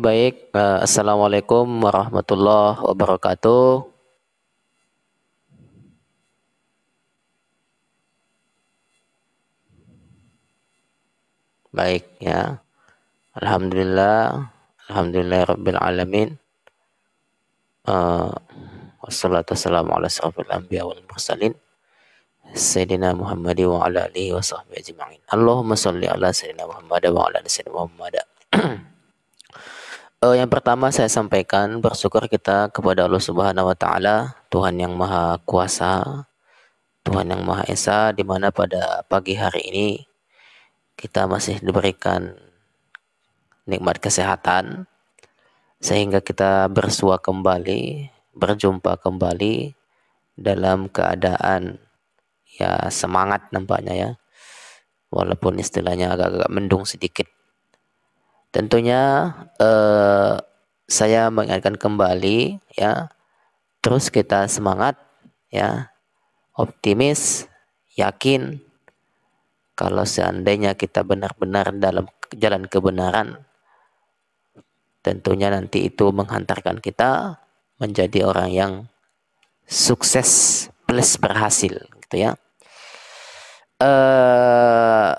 baik. Uh, Assalamualaikum warahmatullahi wabarakatuh. Baik ya. Alhamdulillah. Alhamdulillah Rabbil Alamin. Uh, wassalatu wassalamu ala asrafil anbiya wal mursalin. Sayyidina Muhammad wa ala alihi wa sahbihi ajma'in. Allahumma salli ala Sayyidina Muhammad wa ala Sayyidina Muhammad. Uh, yang pertama saya sampaikan bersyukur kita kepada Allah Subhanahu wa taala, Tuhan yang Maha Kuasa, Tuhan yang Maha Esa di mana pada pagi hari ini kita masih diberikan nikmat kesehatan sehingga kita bersua kembali, berjumpa kembali dalam keadaan ya semangat nampaknya ya. Walaupun istilahnya agak-agak mendung sedikit Tentunya eh, saya mengingatkan kembali ya. Terus kita semangat ya. Optimis, yakin kalau seandainya kita benar-benar dalam jalan kebenaran tentunya nanti itu menghantarkan kita menjadi orang yang sukses plus berhasil gitu ya uh,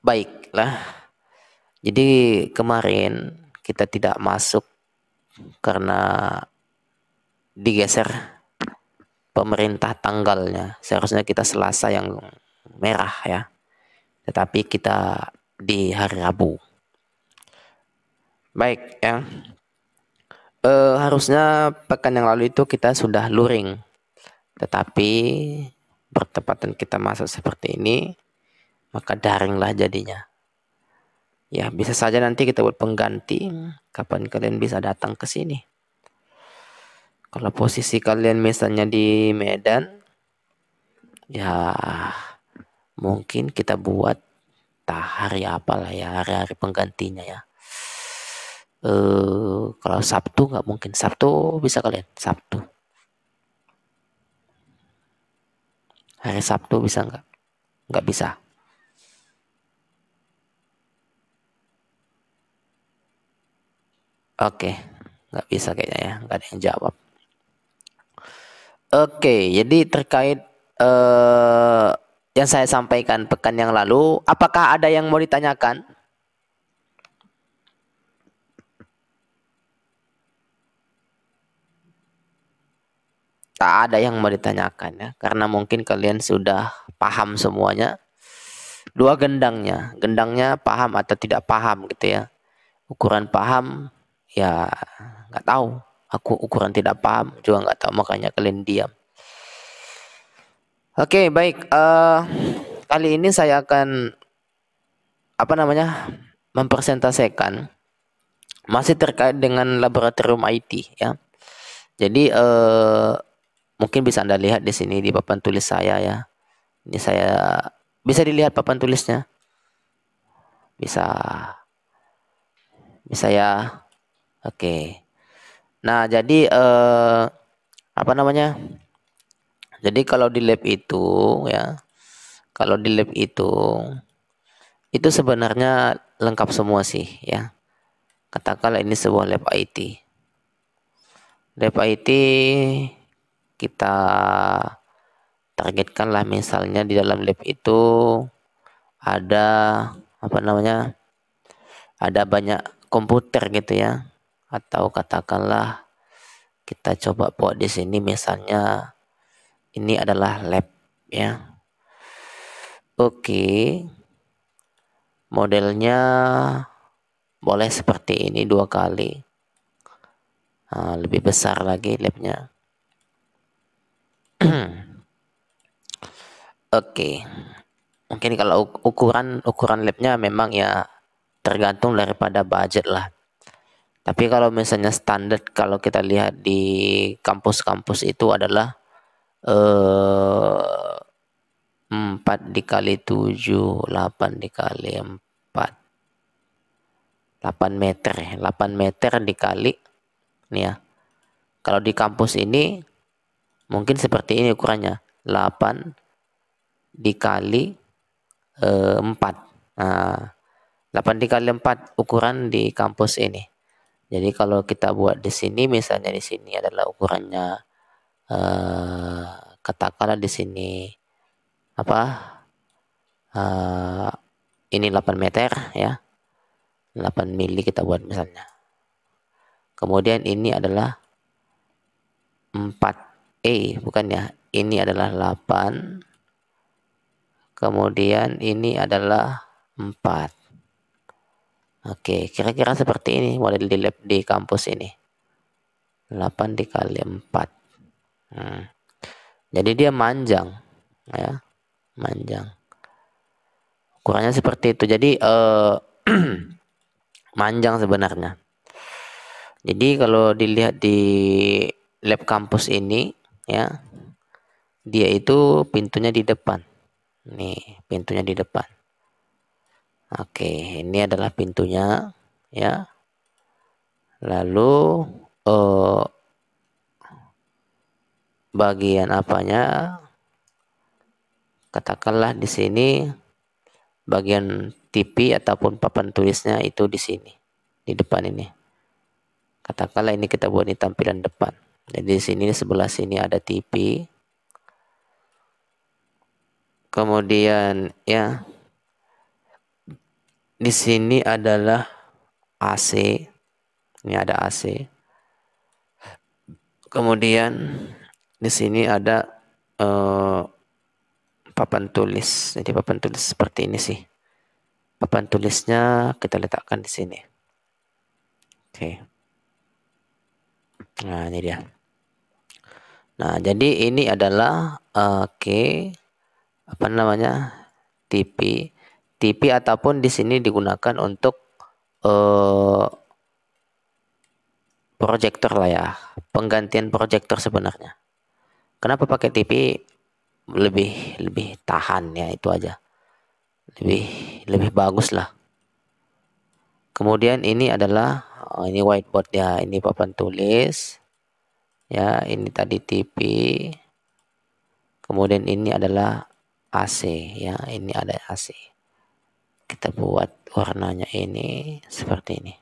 baiklah jadi kemarin kita tidak masuk karena digeser pemerintah tanggalnya. Seharusnya kita Selasa yang merah ya. Tetapi kita di hari Rabu. Baik ya. E, harusnya pekan yang lalu itu kita sudah luring. Tetapi bertepatan kita masuk seperti ini, maka daringlah jadinya. Ya, bisa saja nanti kita buat pengganti hmm. kapan kalian bisa datang ke sini. Kalau posisi kalian misalnya di Medan, ya mungkin kita buat tah hari apalah ya hari-hari penggantinya ya. Eh uh, kalau Sabtu nggak mungkin Sabtu bisa kalian Sabtu. Hari Sabtu bisa nggak? Nggak bisa. Oke, okay. nggak bisa kayaknya ya, nggak ada yang jawab. Oke, okay, jadi terkait uh, yang saya sampaikan pekan yang lalu, apakah ada yang mau ditanyakan? tak ada yang mau ditanyakan ya karena mungkin kalian sudah paham semuanya dua gendangnya gendangnya paham atau tidak paham gitu ya ukuran paham ya nggak tahu aku ukuran tidak paham juga nggak tahu makanya kalian diam oke okay, baik uh, kali ini saya akan apa namanya mempresentasikan masih terkait dengan laboratorium IT ya jadi uh, mungkin bisa anda lihat di sini di papan tulis saya ya ini saya bisa dilihat papan tulisnya bisa bisa ya Oke. Nah, jadi eh, apa namanya? Jadi kalau di lab itu ya, kalau di lab itu itu sebenarnya lengkap semua sih ya. Katakanlah ini sebuah lab IT. Lab IT kita targetkanlah misalnya di dalam lab itu ada apa namanya? Ada banyak komputer gitu ya atau katakanlah kita coba buat di sini misalnya ini adalah lab ya. Oke. Modelnya boleh seperti ini dua kali. Nah, lebih besar lagi labnya. Oke. Mungkin kalau ukuran ukuran labnya memang ya tergantung daripada budget lah. Tapi kalau misalnya standar kalau kita lihat di kampus-kampus itu adalah eh, 4 dikali 7, 8 dikali 4. 8 meter delapan ya. 8 meter dikali nih ya. Kalau di kampus ini mungkin seperti ini ukurannya. 8 eh, nah, dikali empat. 4. Nah, 8 dikali 4 ukuran di kampus ini. Jadi kalau kita buat di sini, misalnya di sini adalah ukurannya, uh, katakanlah di sini apa? uh, ini 8 meter ya, 8 mili kita buat misalnya. Kemudian ini adalah 4 e bukan ya? Ini adalah 8. Kemudian ini adalah 4. Oke, kira-kira seperti ini model di lab di kampus ini. 8 dikali 4. Hmm. Jadi dia manjang ya, manjang. Ukurannya seperti itu. Jadi eh manjang sebenarnya. Jadi kalau dilihat di lab kampus ini ya, dia itu pintunya di depan. Nih, pintunya di depan. Oke, ini adalah pintunya ya. Lalu eh, bagian apanya? Katakanlah di sini bagian TV ataupun papan tulisnya itu di sini, di depan ini. Katakanlah ini kita buat di tampilan depan. Jadi di sini sebelah sini ada TV. Kemudian ya di sini adalah AC. Ini ada AC. Kemudian di sini ada uh, papan tulis. Jadi papan tulis seperti ini sih. Papan tulisnya kita letakkan di sini. Oke. Okay. Nah, ini dia. Nah, jadi ini adalah oke eh, okay, apa namanya? TV TV ataupun di sini digunakan untuk uh, eh, proyektor lah ya, penggantian proyektor sebenarnya. Kenapa pakai TV? Lebih lebih tahan ya itu aja. Lebih lebih bagus lah. Kemudian ini adalah eh, ini whiteboard ya, ini papan tulis. Ya, ini tadi TV. Kemudian ini adalah AC ya, ini ada AC kita buat warnanya ini seperti ini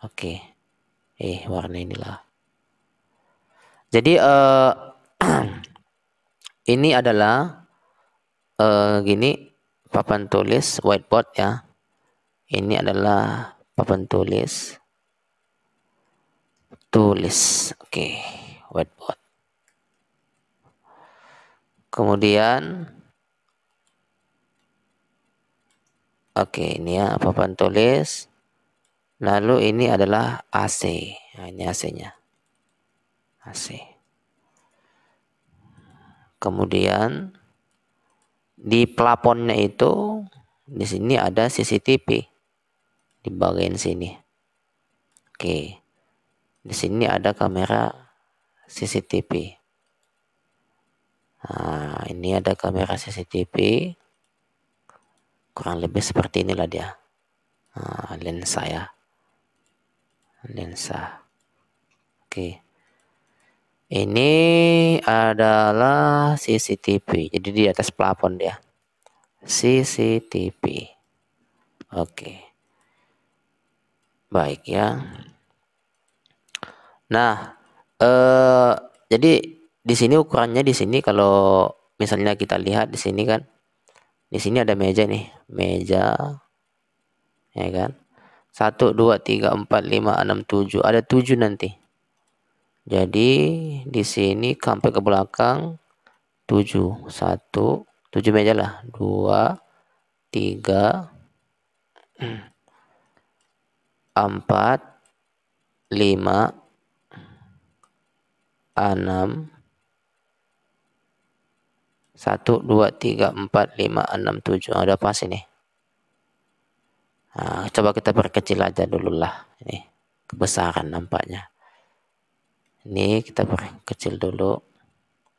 oke okay. eh warna inilah jadi uh, ini adalah uh, gini papan tulis whiteboard ya ini adalah papan tulis tulis oke okay. whiteboard kemudian Oke, ini ya papan tulis. Lalu ini adalah AC. Nah, ini AC-nya. AC. Kemudian di plafonnya itu di sini ada CCTV di bagian sini. Oke. Di sini ada kamera CCTV. Nah, ini ada kamera CCTV kurang lebih seperti inilah dia uh, lensa ya lensa oke okay. ini adalah CCTV jadi di atas plafon dia CCTV oke okay. baik ya nah eh jadi di sini ukurannya di sini kalau misalnya kita lihat di sini kan di sini ada meja nih, meja ya kan? 1 2 3 4 5 6 7. Ada tujuh nanti. Jadi di sini sampai ke belakang tujuh satu tujuh meja lah. 2 3 4 5 6 satu, dua, tiga, empat, lima, enam, tujuh. Ada pas ini. Nah, coba kita perkecil aja dulu lah. Ini kebesaran nampaknya. Ini kita perkecil dulu.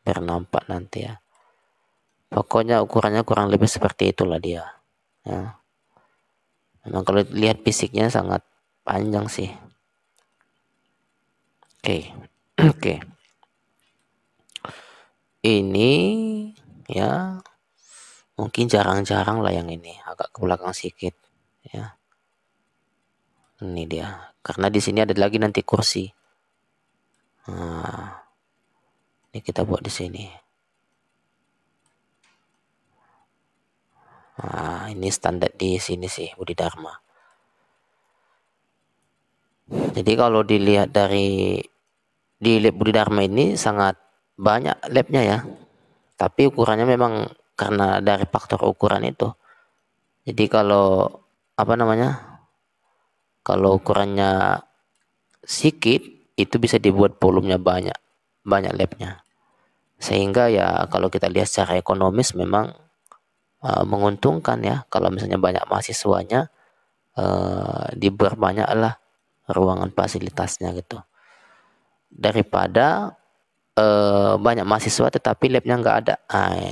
Biar nampak nanti ya. Pokoknya ukurannya kurang lebih seperti itulah dia. Ya. Memang kalau lihat fisiknya sangat panjang sih. Oke. Okay. Oke. Okay. Ini ya mungkin jarang-jarang lah yang ini agak ke belakang sedikit ya ini dia karena di sini ada lagi nanti kursi nah, ini kita buat di sini nah, ini standar di sini sih Budi Dharma jadi kalau dilihat dari di lab Budi Dharma ini sangat banyak labnya ya tapi ukurannya memang karena dari faktor ukuran itu jadi kalau apa namanya kalau ukurannya sedikit itu bisa dibuat volumenya banyak banyak labnya sehingga ya kalau kita lihat secara ekonomis memang uh, menguntungkan ya kalau misalnya banyak mahasiswanya uh, eh, diberbanyaklah ruangan fasilitasnya gitu daripada uh, banyak mahasiswa tetapi labnya nggak ada. Nah,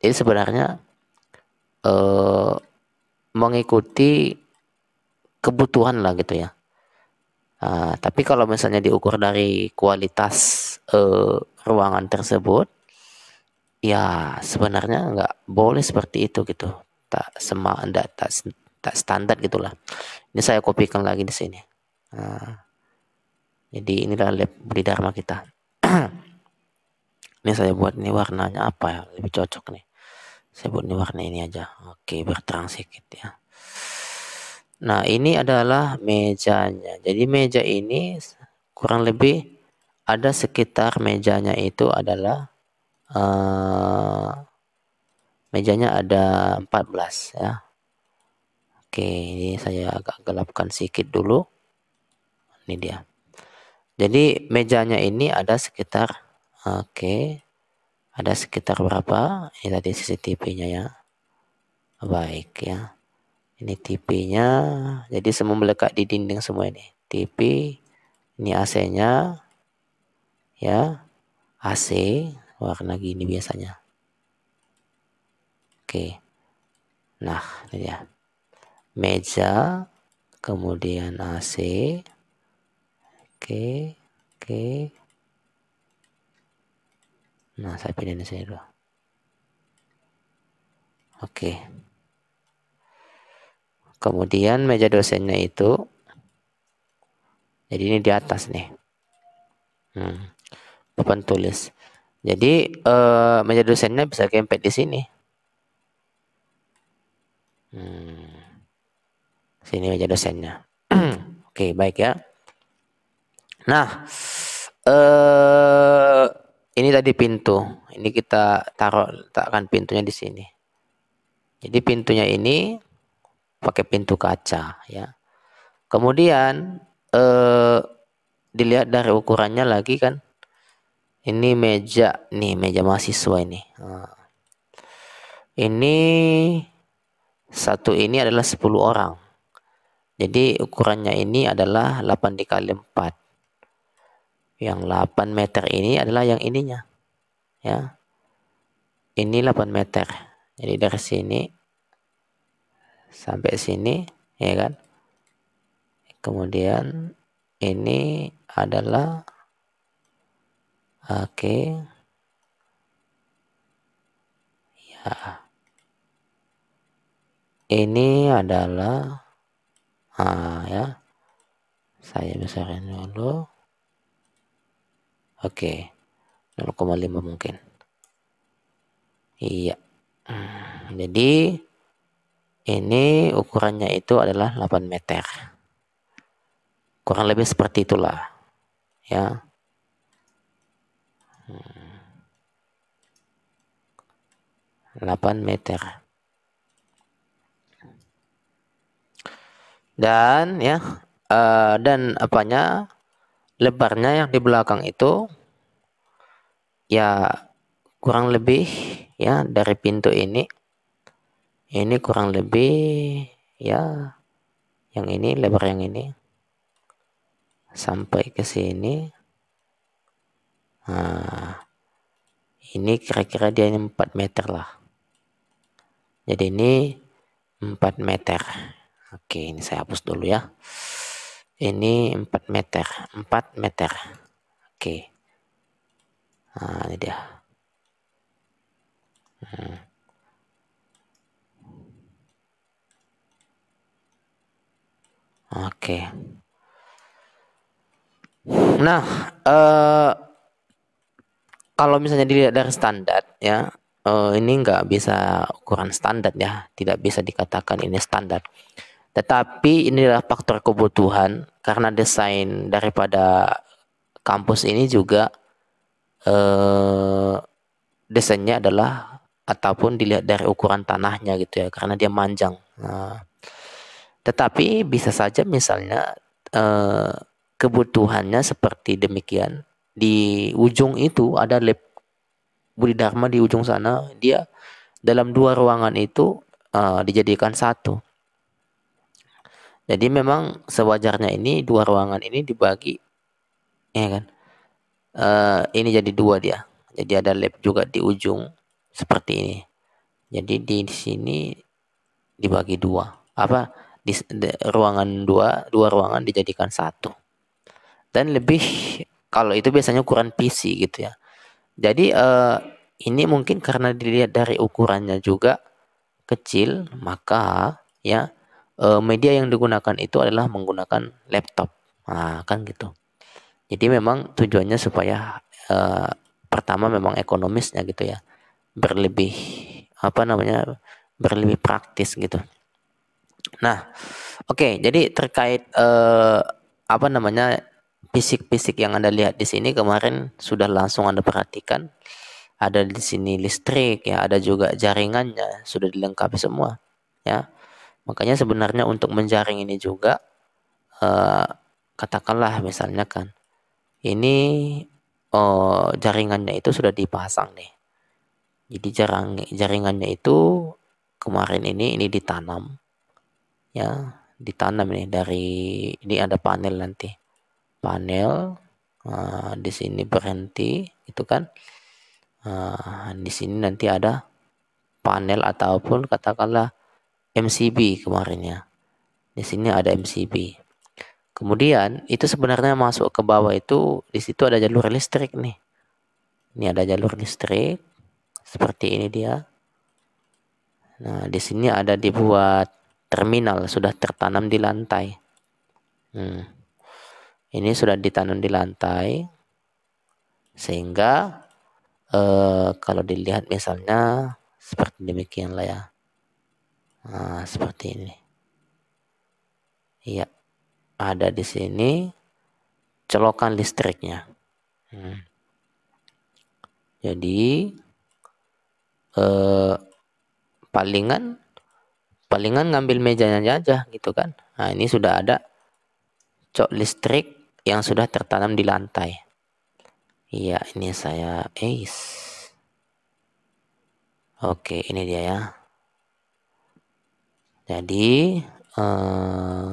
jadi sebenarnya uh, mengikuti kebutuhan lah gitu ya. Uh, tapi kalau misalnya diukur dari kualitas uh, ruangan tersebut, ya sebenarnya nggak boleh seperti itu gitu. Tak sema, tak, tak, tak standar gitulah. Ini saya kopikan lagi di sini. Uh, jadi inilah lab dharma kita. ini saya buat ini warnanya apa ya lebih cocok nih saya buat ini warna ini aja oke berterang sedikit ya nah ini adalah mejanya jadi meja ini kurang lebih ada sekitar mejanya itu adalah uh, mejanya ada 14 ya oke ini saya agak gelapkan sedikit dulu ini dia jadi mejanya ini ada sekitar Oke. Ada sekitar berapa? Ini tadi cctv nya ya. Baik ya. Ini TV-nya. Jadi semua melekat di dinding semua ini. TV. Ini AC-nya. Ya. AC. Warna gini biasanya. Oke. Nah, ini dia. Meja. Kemudian AC. Oke. Oke. Nah, saya pilih ini saja Oke. Kemudian meja dosennya itu jadi ini di atas nih. Hmm. Papan tulis. Jadi eh, meja dosennya bisa kempet di sini. Hmm. Sini meja dosennya. Oke, baik ya. Nah, eh ini tadi pintu. Ini kita taruh letakkan pintunya di sini. Jadi pintunya ini pakai pintu kaca ya. Kemudian eh, dilihat dari ukurannya lagi kan. Ini meja nih, meja mahasiswa ini. Nah. Ini satu ini adalah 10 orang. Jadi ukurannya ini adalah 8 dikali 4. Yang 8 meter ini adalah yang ininya. Ya. Ini 8 meter. Jadi dari sini sampai sini, ya kan? Kemudian ini adalah oke. Okay. Ya. Ini adalah ah ya. Saya besarkan dulu. Oke. Okay. 0,5 mungkin. Iya. Hmm, jadi ini ukurannya itu adalah 8 meter. Kurang lebih seperti itulah. Ya. Hmm. 8 meter. Dan ya uh, dan apanya lebarnya yang di belakang itu ya kurang lebih ya dari pintu ini ini kurang lebih ya yang ini lebar yang ini sampai ke sini nah ini kira-kira dia 4 meter lah jadi ini 4 meter oke ini saya hapus dulu ya ini 4 meter 4 meter oke okay. nah ini dia hmm. oke okay. nah uh, kalau misalnya dilihat dari standar ya uh, ini nggak bisa ukuran standar ya tidak bisa dikatakan ini standar tetapi inilah faktor kebutuhan karena desain daripada kampus ini juga eh, desainnya adalah ataupun dilihat dari ukuran tanahnya gitu ya karena dia manjang. Nah, tetapi bisa saja misalnya eh, kebutuhannya seperti demikian di ujung itu ada lab Budi Dharma di ujung sana dia dalam dua ruangan itu uh, dijadikan satu jadi memang sewajarnya ini dua ruangan ini dibagi, ya kan? Uh, ini jadi dua dia. Jadi ada lab juga di ujung seperti ini. Jadi di sini dibagi dua. Apa? Di, di ruangan dua, dua ruangan dijadikan satu. Dan lebih kalau itu biasanya ukuran PC gitu ya. Jadi uh, ini mungkin karena dilihat dari ukurannya juga kecil, maka ya e, media yang digunakan itu adalah menggunakan laptop. Nah, kan gitu. Jadi memang tujuannya supaya e, pertama memang ekonomisnya gitu ya. Berlebih apa namanya? berlebih praktis gitu. Nah, oke, okay, jadi terkait e, apa namanya fisik-fisik yang Anda lihat di sini kemarin sudah langsung Anda perhatikan. Ada di sini listrik ya, ada juga jaringannya sudah dilengkapi semua ya Makanya sebenarnya untuk menjaring ini juga uh, katakanlah misalnya kan ini uh, jaringannya itu sudah dipasang nih. Jadi jarang jaringannya itu kemarin ini ini ditanam ya ditanam nih dari ini ada panel nanti panel uh, di sini berhenti itu kan uh, di sini nanti ada panel ataupun katakanlah MCB kemarin ya. Di sini ada MCB. Kemudian itu sebenarnya masuk ke bawah itu di situ ada jalur listrik nih. Ini ada jalur listrik seperti ini dia. Nah, di sini ada dibuat terminal sudah tertanam di lantai. Hmm. Ini sudah ditanam di lantai sehingga eh, kalau dilihat misalnya seperti demikian lah ya. Nah, seperti ini. Iya, ada di sini celokan listriknya. Hmm. Jadi eh, palingan palingan ngambil mejanya aja gitu kan. Nah, ini sudah ada cok listrik yang sudah tertanam di lantai. Iya, ini saya ace. Eh, Oke, ini dia ya. Jadi uh,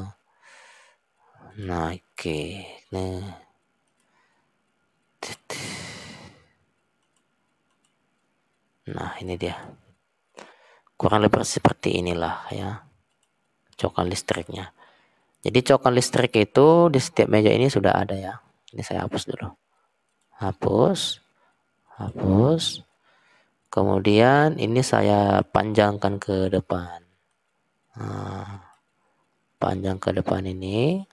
nah oke. Okay. Nah. Nah, ini dia. Kurang lebih seperti inilah ya. Cokan listriknya. Jadi cokan listrik itu di setiap meja ini sudah ada ya. Ini saya hapus dulu. Hapus. Hapus. Kemudian ini saya panjangkan ke depan. Ah, panjang ke depan ini.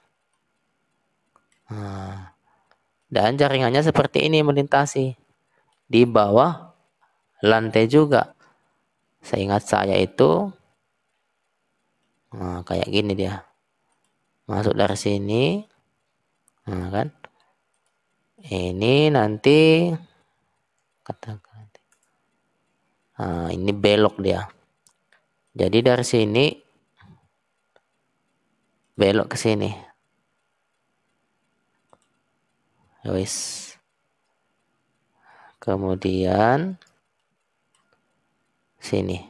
Ah, dan jaringannya seperti ini melintasi di bawah lantai juga. Seingat saya itu nah, kayak gini dia. Masuk dari sini. Nah, kan? Ini nanti katakan. Nah, ini belok dia. Jadi dari sini belok ke sini. Ya, wis. Kemudian sini.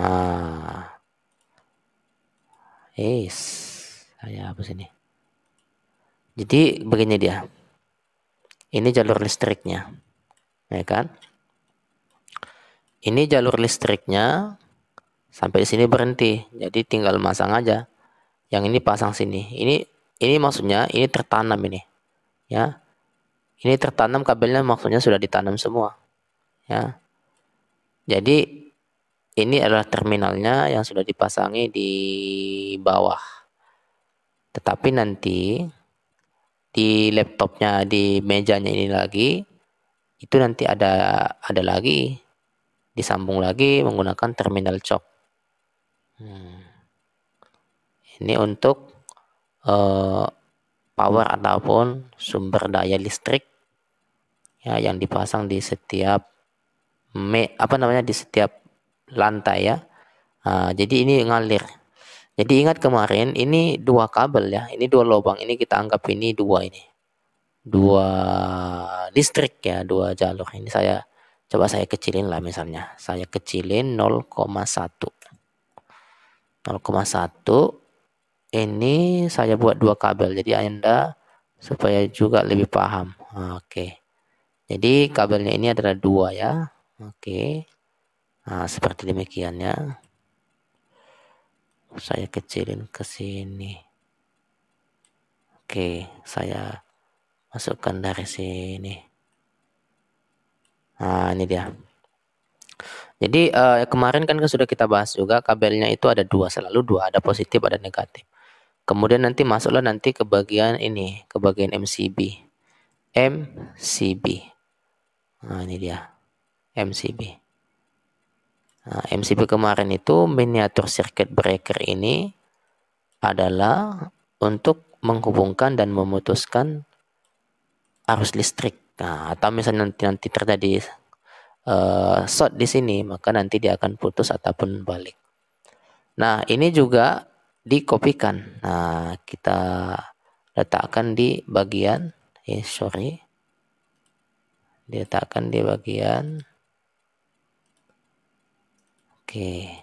Ah. Is. Saya apa ini. Jadi begini dia. Ini jalur listriknya. Ya kan? Ini jalur listriknya sampai sini berhenti jadi tinggal masang aja yang ini pasang sini ini ini maksudnya ini tertanam ini ya ini tertanam kabelnya maksudnya sudah ditanam semua ya jadi ini adalah terminalnya yang sudah dipasangi di bawah tetapi nanti di laptopnya di mejanya ini lagi itu nanti ada ada lagi disambung lagi menggunakan terminal cok Hmm. Ini untuk uh, power ataupun sumber daya listrik ya yang dipasang di setiap me apa namanya di setiap lantai ya. Uh, jadi ini ngalir. Jadi ingat kemarin ini dua kabel ya, ini dua lubang, ini kita anggap ini dua ini. Dua listrik ya, dua jalur. Ini saya coba saya kecilin lah misalnya. Saya kecilin 0,1. 0,1 ini saya buat dua kabel jadi anda supaya juga lebih paham oke jadi kabelnya ini adalah dua ya oke nah seperti demikian ya saya kecilin ke sini oke saya masukkan dari sini nah ini dia jadi uh, kemarin kan sudah kita bahas juga kabelnya itu ada dua selalu dua ada positif ada negatif. Kemudian nanti masuklah nanti ke bagian ini ke bagian MCB, MCB. Nah ini dia MCB. Nah, MCB kemarin itu miniatur circuit breaker ini adalah untuk menghubungkan dan memutuskan arus listrik. Nah, atau misalnya nanti nanti terjadi uh, eh, short di sini, maka nanti dia akan putus ataupun balik. Nah, ini juga dikopikan. Nah, kita letakkan di bagian, eh sorry, diletakkan di bagian. Oke,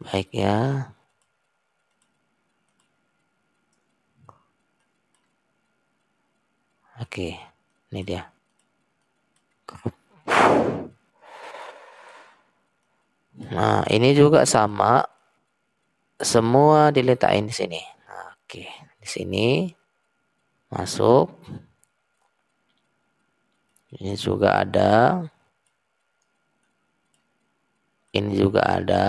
baik ya. Oke, ini dia. Nah, ini juga sama. Semua diletakkan di sini. Nah, oke, di sini masuk. Ini juga ada. Ini juga ada.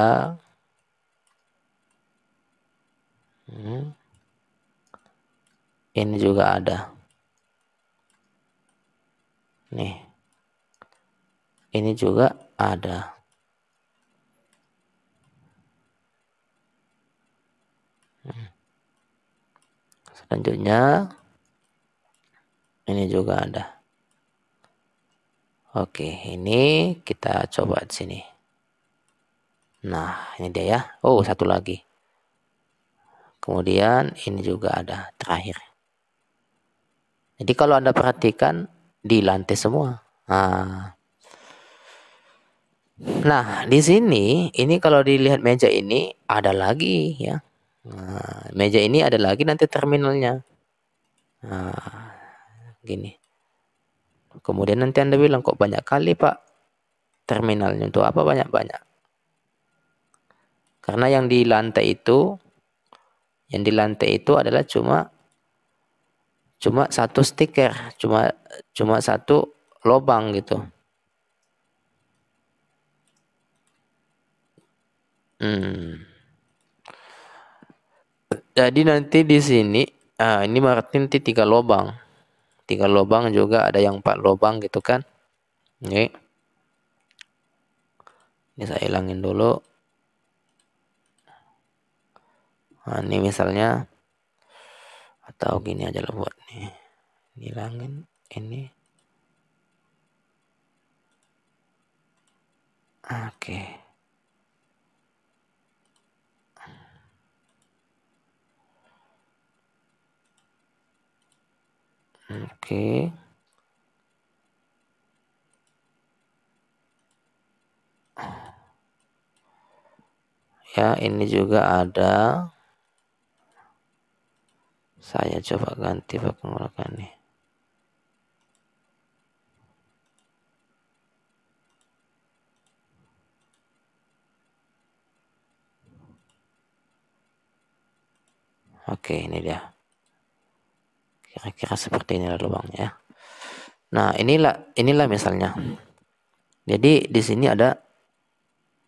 Hmm. Ini juga ada. Nih. Ini juga ada. Selanjutnya ini juga ada. Oke, ini kita coba di sini. Nah, ini dia ya. Oh, satu lagi. Kemudian ini juga ada terakhir. Jadi kalau Anda perhatikan di lantai semua. Nah, nah di sini ini kalau dilihat meja ini ada lagi ya. Nah, meja ini ada lagi nanti terminalnya. Nah, gini. Kemudian nanti Anda bilang kok banyak kali Pak terminalnya untuk apa banyak-banyak? Karena yang di lantai itu yang di lantai itu adalah cuma cuma satu stiker, cuma cuma satu lobang gitu. Hmm. Jadi nanti di sini ah ini Martin T tiga lubang. Tiga lubang juga ada yang empat lubang gitu kan. Ini. Ini saya hilangin dulu. Nah, ini misalnya atau gini aja lah buat nih. Hilangin ini. Oke. Okay. Oke. Ya, ini juga ada. Saya coba ganti pakai menggunakan nih. Oke, ini dia. Kira-kira seperti ini lubangnya. ya. Nah, inilah inilah misalnya. Jadi di sini ada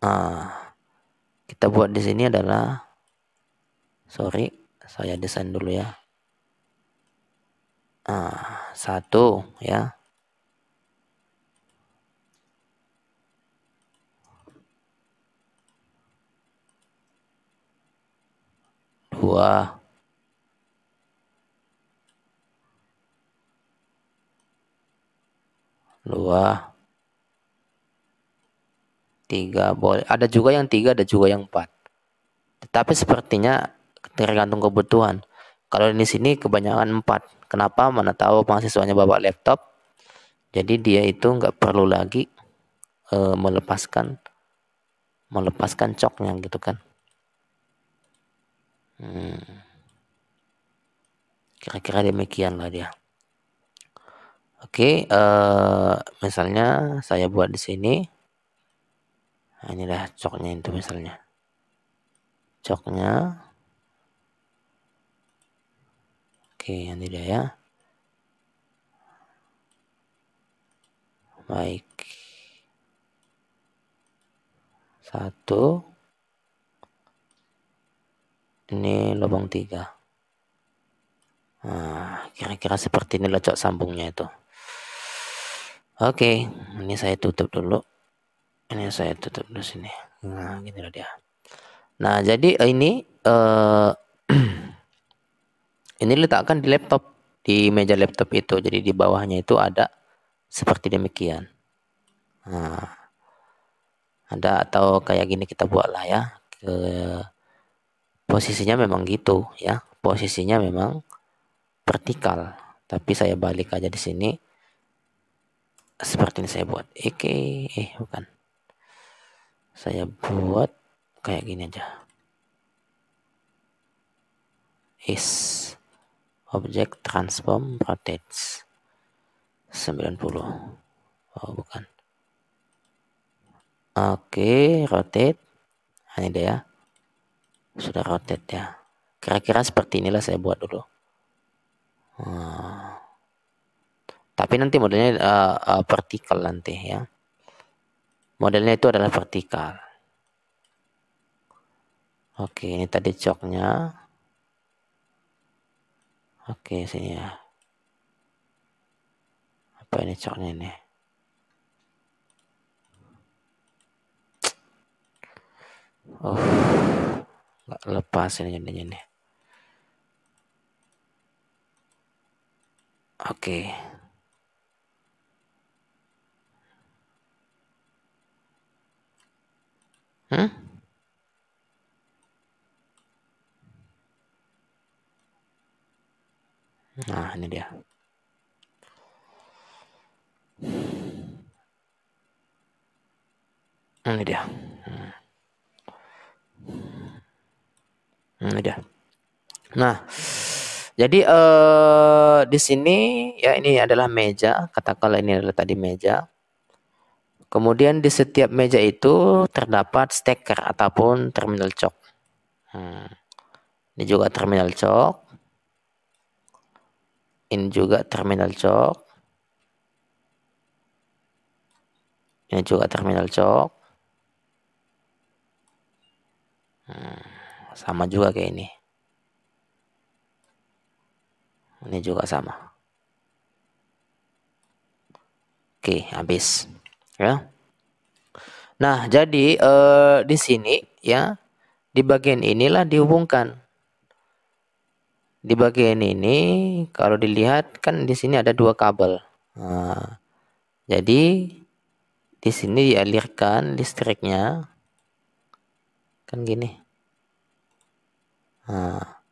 uh, kita buat di sini adalah sorry, saya desain dulu ya. Uh, satu ya. Dua, dua tiga boleh ada juga yang tiga ada juga yang empat tetapi sepertinya tergantung kebutuhan kalau di sini kebanyakan empat kenapa mana tahu mahasiswanya bawa laptop jadi dia itu nggak perlu lagi e, melepaskan melepaskan coknya gitu kan hmm. kira-kira hmm. demikianlah dia Oke, uh, misalnya saya buat di sini. Nah, inilah coknya itu misalnya. Coknya. Oke, ini dia ya. Baik. Satu. Ini lubang tiga. Nah, kira-kira seperti ini lah cok sambungnya itu. Oke, okay, ini saya tutup dulu. Ini saya tutup di sini. Nah, gini gitu dia. Nah, jadi eh, ini uh, ini letakkan di laptop di meja laptop itu. Jadi di bawahnya itu ada seperti demikian. Nah, ada atau kayak gini kita buatlah ya. Ke posisinya memang gitu ya. Posisinya memang vertikal, tapi saya balik aja di sini seperti ini saya buat Oke eh bukan saya buat kayak gini aja is object transform rotate 90 oh bukan oke rotate nah, ini dia ya. sudah rotate ya kira-kira seperti inilah saya buat dulu hmm. Tapi nanti modelnya uh, uh, vertikal nanti ya. Modelnya itu adalah vertikal. Oke, ini tadi coknya. Oke, sini ya. Apa ini coknya ini? Oh, nggak lepas ini jadinya nih. Oke. Hah? Nah, ini dia. Nah, ini dia. Nah, ini dia. Nah, jadi eh di sini ya ini adalah meja, katakanlah ini adalah tadi meja. Kemudian di setiap meja itu terdapat steker ataupun terminal cok. Hmm. Ini juga terminal cok. Ini juga terminal cok. Ini juga terminal cok. Hmm. Sama juga kayak ini. Ini juga sama. Oke, habis ya. Nah, jadi e, di sini ya di bagian inilah dihubungkan. Di bagian ini kalau dilihat kan di sini ada dua kabel. Nah, jadi di sini dialirkan listriknya kan gini. Nah,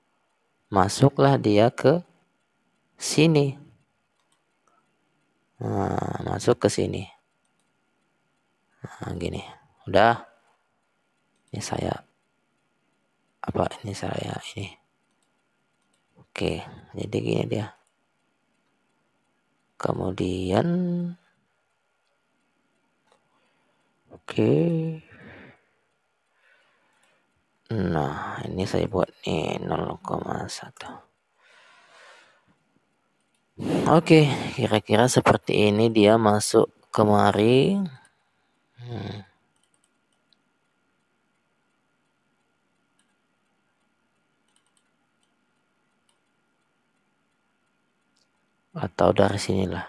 masuklah dia ke sini. Nah, masuk ke sini nah, gini udah ini saya apa ini saya ini oke jadi gini dia kemudian oke nah ini saya buat nih 0,1 oke kira-kira seperti ini dia masuk kemari Hmm. Atau dari sinilah.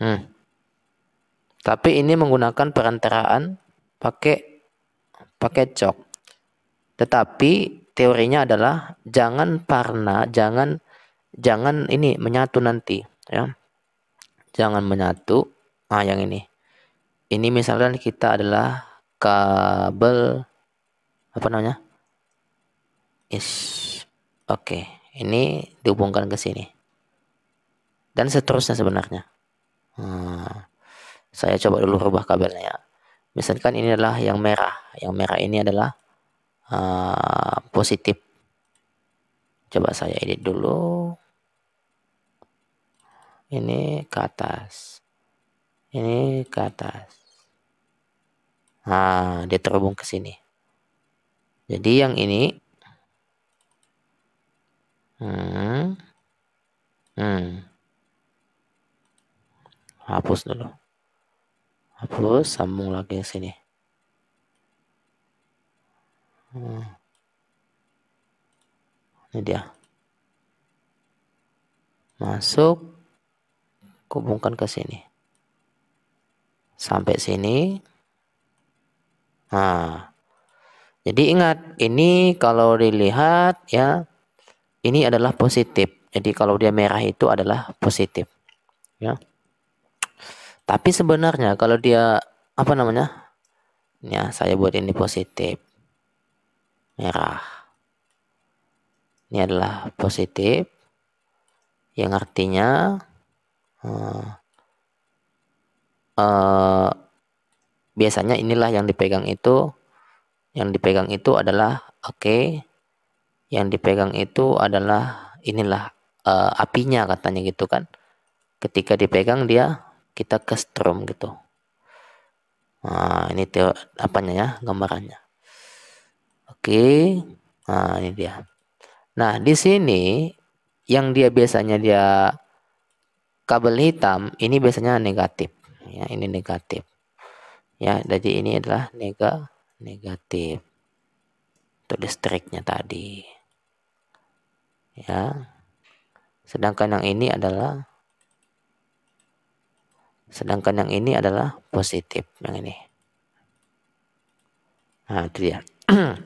Hmm. Tapi ini menggunakan perantaraan pakai pakai cok. Tetapi teorinya adalah jangan parna, jangan jangan ini menyatu nanti, ya. Jangan menyatu. Ah, yang ini. Ini misalnya kita adalah kabel apa namanya? Is. Oke, okay. ini dihubungkan ke sini. Dan seterusnya sebenarnya. Hmm. Saya coba dulu rubah kabelnya ya misalkan ini adalah yang merah yang merah ini adalah uh, positif coba saya edit dulu ini ke atas ini ke atas nah dia terhubung ke sini jadi yang ini hmm, hmm, hapus dulu hapus sambung lagi ke sini hmm. ini dia masuk hubungkan ke sini sampai sini nah jadi ingat ini kalau dilihat ya ini adalah positif jadi kalau dia merah itu adalah positif ya tapi sebenarnya kalau dia apa namanya? Ya, saya buat ini positif. Merah. Ini adalah positif yang artinya uh, uh, biasanya inilah yang dipegang itu yang dipegang itu adalah oke okay, yang dipegang itu adalah inilah uh, apinya katanya gitu kan ketika dipegang dia kita ke strom gitu nah ini teo, apanya ya gambarannya oke nah ini dia nah di sini yang dia biasanya dia kabel hitam ini biasanya negatif ya ini negatif ya jadi ini adalah nega negatif untuk listriknya tadi ya sedangkan yang ini adalah Sedangkan yang ini adalah positif, yang ini. Nah, itu dia.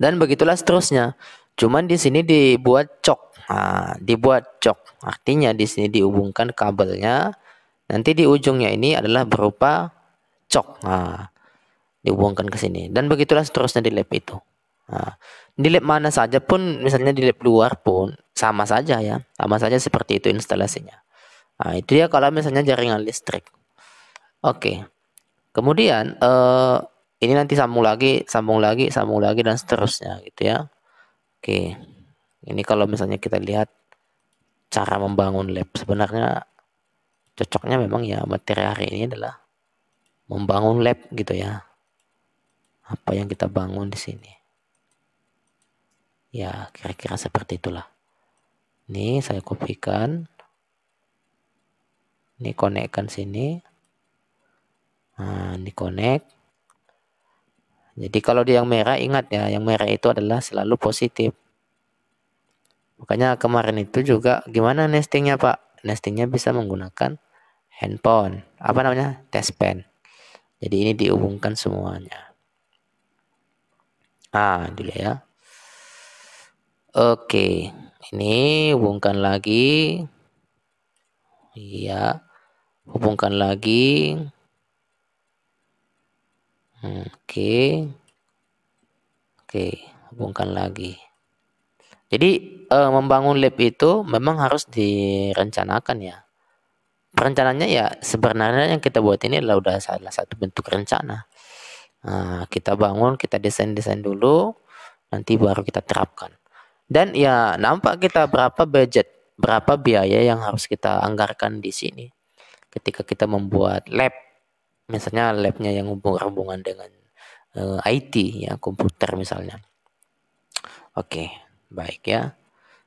Dan begitulah seterusnya. Cuman di sini dibuat cok. Nah, dibuat cok. Artinya di sini dihubungkan kabelnya. Nanti di ujungnya ini adalah berupa cok. Nah, dihubungkan ke sini. Dan begitulah seterusnya di lab itu. Nah, di lab mana saja pun, misalnya di lab luar pun, sama saja ya. Sama saja seperti itu instalasinya. Nah, itu dia kalau misalnya jaringan listrik. Oke. Kemudian eh, ini nanti sambung lagi, sambung lagi, sambung lagi dan seterusnya gitu ya. Oke. Ini kalau misalnya kita lihat cara membangun lab sebenarnya cocoknya memang ya materi hari ini adalah membangun lab gitu ya. Apa yang kita bangun di sini. Ya, kira-kira seperti itulah. Ini saya kopikan ini konekkan sini nah, ini connect jadi kalau dia yang merah ingat ya yang merah itu adalah selalu positif makanya kemarin itu juga gimana nestingnya pak nestingnya bisa menggunakan handphone apa namanya test pen jadi ini dihubungkan semuanya ah dulu ya oke ini hubungkan lagi iya hubungkan lagi. Oke. Oke, hubungkan lagi. Jadi eh, membangun lab itu memang harus direncanakan ya. Perencanaannya ya sebenarnya yang kita buat ini adalah udah salah satu bentuk rencana. Nah, kita bangun, kita desain-desain dulu, nanti baru kita terapkan. Dan ya nampak kita berapa budget, berapa biaya yang harus kita anggarkan di sini ketika kita membuat lab misalnya labnya yang berhubungan dengan uh, eh, IT ya komputer misalnya oke okay, baik ya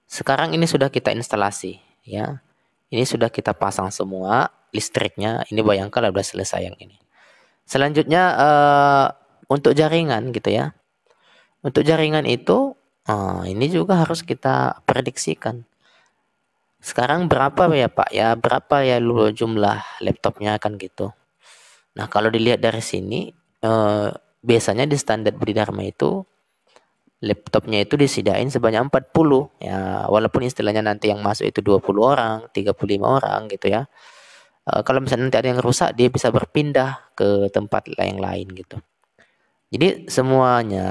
sekarang ini sudah kita instalasi ya ini sudah kita pasang semua listriknya ini bayangkan sudah selesai yang ini selanjutnya uh, untuk jaringan gitu ya untuk jaringan itu uh, ini juga harus kita prediksikan sekarang berapa ya Pak ya berapa ya lu jumlah laptopnya kan gitu nah kalau dilihat dari sini eh, biasanya di standar Budi Dharma itu laptopnya itu disidain sebanyak 40 ya walaupun istilahnya nanti yang masuk itu 20 orang 35 orang gitu ya eh, kalau misalnya nanti ada yang rusak dia bisa berpindah ke tempat yang lain gitu jadi semuanya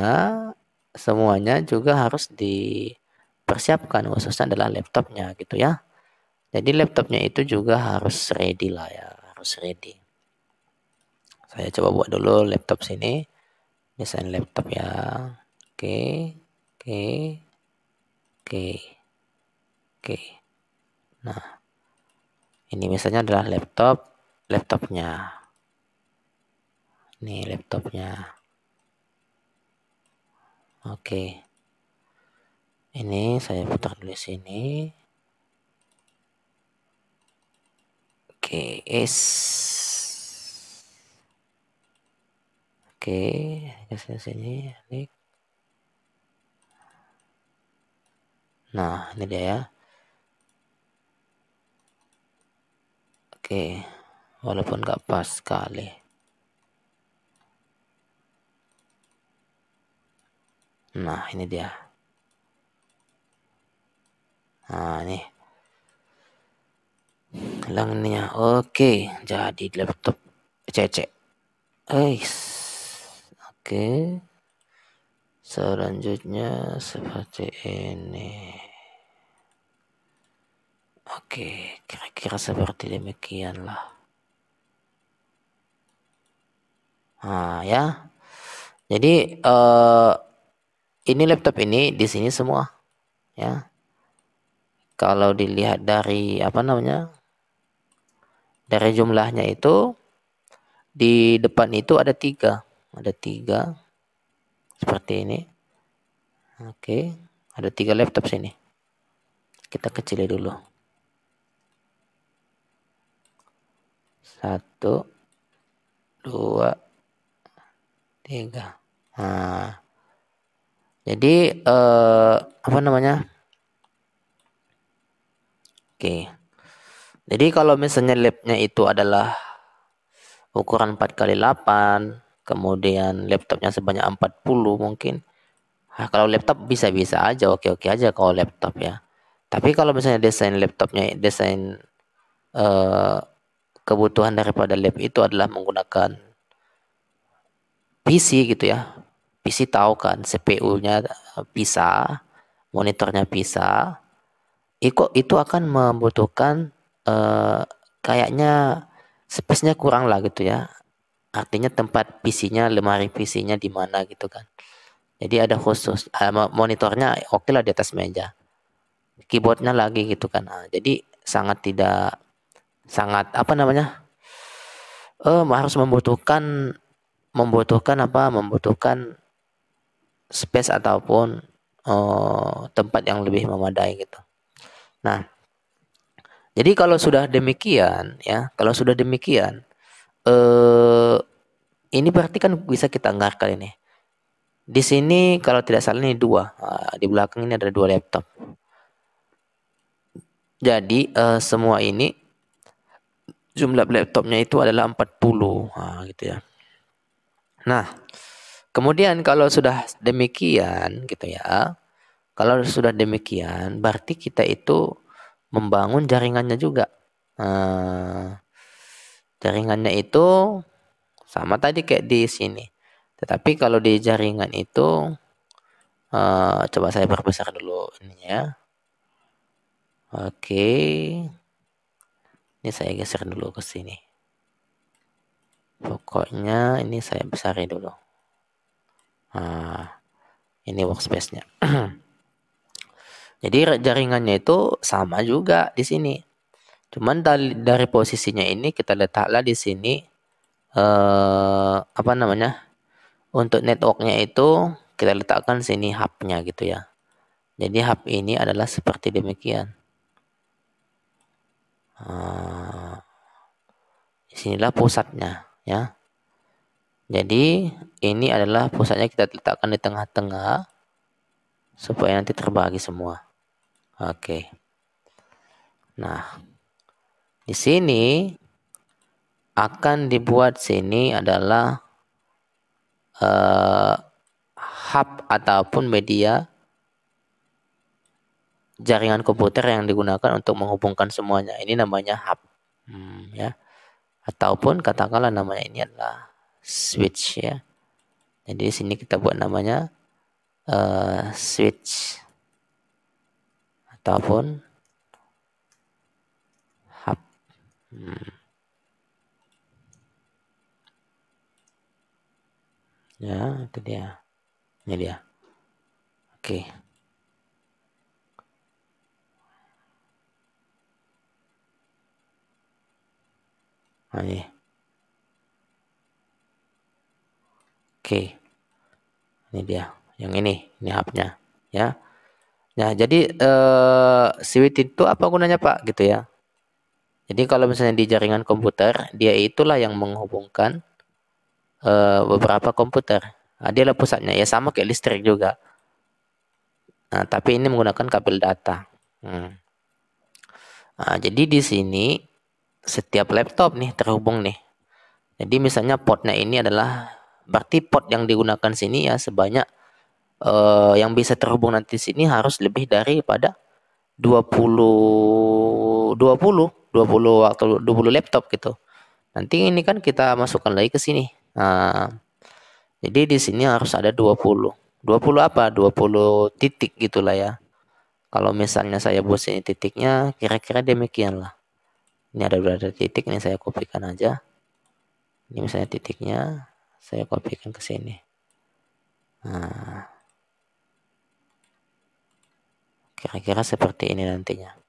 semuanya juga harus di dipersiapkan khususnya adalah laptopnya gitu ya. Jadi laptopnya itu juga harus ready lah ya, harus ready. Saya coba buat dulu laptop sini. Desain laptop ya. Oke. Oke. Oke. Oke. Nah. Ini misalnya adalah laptop laptopnya. Nih laptopnya. Oke. Okay ini saya putar dulu sini oke okay, is oke okay, kasih sini klik nah ini dia ya oke okay, walaupun nggak pas sekali Nah, ini dia. Nah, ini lengannya oke jadi laptop cecek Guys. oke selanjutnya seperti ini oke kira-kira seperti demikianlah nah ya jadi uh, ini laptop ini di sini semua ya kalau dilihat dari apa namanya dari jumlahnya itu di depan itu ada tiga ada tiga seperti ini oke ada tiga laptop sini kita kecilin dulu satu dua tiga nah jadi eh, apa namanya Oke. Jadi kalau misalnya labnya itu adalah ukuran 4 kali 8, kemudian laptopnya sebanyak 40 mungkin. Nah, kalau laptop bisa-bisa aja, oke-oke aja kalau laptop ya. Tapi kalau misalnya desain laptopnya, desain uh, kebutuhan daripada lab itu adalah menggunakan PC gitu ya. PC tahu kan CPU-nya bisa, monitornya bisa, itu akan membutuhkan eh, kayaknya space-nya kurang lah gitu ya. Artinya tempat PC-nya, lemari PC-nya di mana gitu kan. Jadi ada khusus eh, monitornya oke okay lah di atas meja. Keyboardnya lagi gitu kan. Nah, jadi sangat tidak sangat apa namanya? Eh harus membutuhkan membutuhkan apa? Membutuhkan space ataupun uh, tempat yang lebih memadai gitu. Nah, jadi kalau sudah demikian ya, kalau sudah demikian eh ini berarti kan bisa kita anggarkan ini. Di sini kalau tidak salah ini dua, ah, di belakang ini ada dua laptop. Jadi eh, semua ini jumlah laptopnya itu adalah 40 nah, gitu ya. Nah, kemudian kalau sudah demikian gitu ya, kalau sudah demikian, berarti kita itu membangun jaringannya juga. Eh, jaringannya itu sama tadi kayak di sini. Tetapi kalau di jaringan itu, eh, coba saya perbesar dulu ini ya. Oke, ini saya geser dulu ke sini. Pokoknya ini saya besarin dulu. Nah, ini workspace-nya. Jadi jaringannya itu sama juga di sini. Cuman dari, dari posisinya ini kita letaklah di sini eh, apa namanya? Untuk networknya itu kita letakkan sini hubnya gitu ya. Jadi hub ini adalah seperti demikian. Nah, disinilah pusatnya ya. Jadi ini adalah pusatnya kita letakkan di tengah-tengah supaya nanti terbagi semua. Oke. Nah, di sini akan dibuat sini adalah uh, hub ataupun media jaringan komputer yang digunakan untuk menghubungkan semuanya. Ini namanya hub. Hmm, ya. Ataupun katakanlah namanya ini adalah switch ya. Jadi di sini kita buat namanya uh, switch ataupun hub. Hmm. Ya, itu dia. Ini dia. Oke. Okay. Nah, ini. Oke. Okay. Ini dia. Yang ini, ini hubnya. Ya. Nah, jadi eh, itu apa gunanya Pak gitu ya? Jadi kalau misalnya di jaringan komputer, dia itulah yang menghubungkan eh, beberapa komputer. Nah, dia lah pusatnya, ya sama kayak listrik juga. Nah, tapi ini menggunakan kabel data. Hmm. Nah, jadi di sini setiap laptop nih terhubung nih. Jadi misalnya portnya ini adalah berarti port yang digunakan sini ya sebanyak uh, yang bisa terhubung nanti di sini harus lebih dari daripada 20 20 20 waktu 20 laptop gitu. Nanti ini kan kita masukkan lagi ke sini. Nah, jadi di sini harus ada 20. 20 apa? 20 titik gitulah ya. Kalau misalnya saya buat sini titiknya kira-kira demikian lah. Ini ada berada titik ini saya kopikan aja. Ini misalnya titiknya saya kopikan ke sini. Nah, kira-kira seperti ini nantinya oke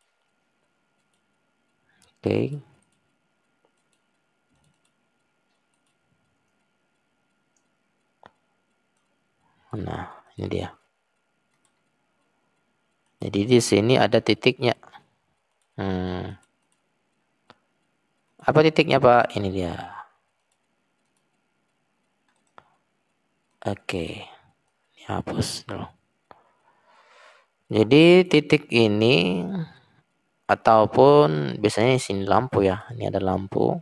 okay. nah ini dia jadi di sini ada titiknya hmm. apa titiknya pak ini dia oke okay. hapus dulu jadi titik ini ataupun biasanya sini lampu ya. Ini ada lampu.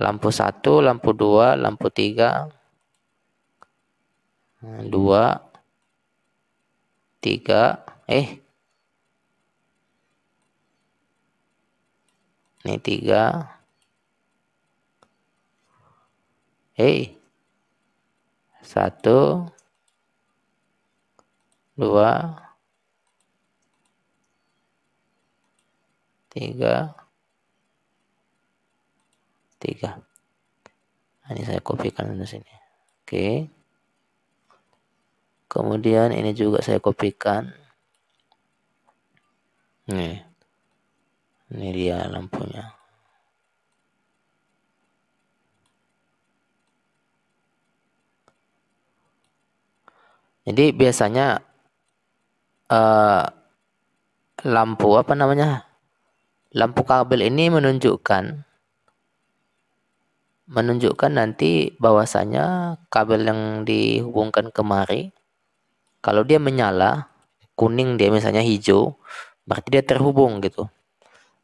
Lampu 1, lampu 2, lampu 3. 2 3 eh ini 3 eh 1 2 tiga tiga nah, ini saya kopikan di sini oke kemudian ini juga saya kopikan nih ini dia lampunya jadi biasanya uh, lampu apa namanya lampu kabel ini menunjukkan menunjukkan nanti bahwasanya kabel yang dihubungkan kemari kalau dia menyala kuning dia misalnya hijau berarti dia terhubung gitu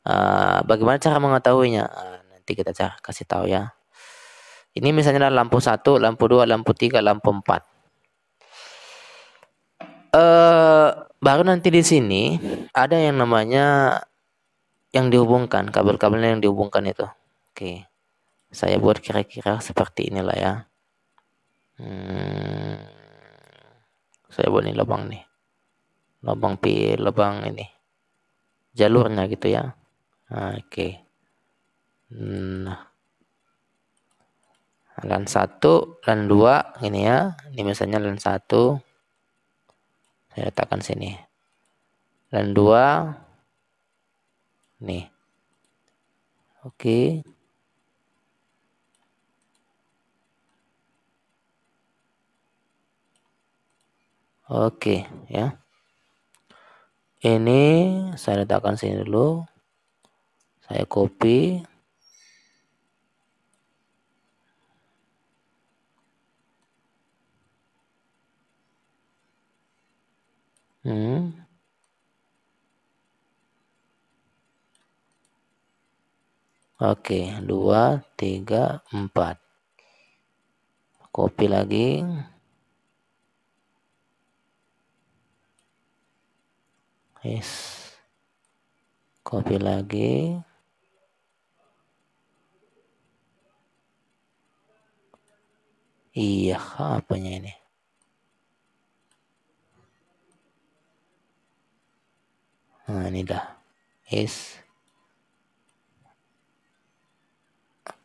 uh, bagaimana cara mengetahuinya uh, nanti kita cari kasih tahu ya ini misalnya lampu satu lampu dua lampu tiga lampu empat Eh uh, baru nanti di sini ada yang namanya yang dihubungkan, kabel-kabelnya yang dihubungkan itu. Oke. Saya buat kira-kira seperti inilah ya. Hmm, saya buat ini lubang nih. Lubang pi, lubang ini. Jalurnya gitu ya. Ah, oke. Okay. Hmm. Nah. Lan 1, lan 2 ini ya. Ini misalnya lan satu saya letakkan sini. Lan dua Nih. Oke. Oke, ya. Ini saya letakkan sini dulu. Saya copy. Hmm. Oke, dua tiga empat. Kopi lagi. Yes. Kopi lagi. Iya, apanya ini? Nah, ini dah. Yes.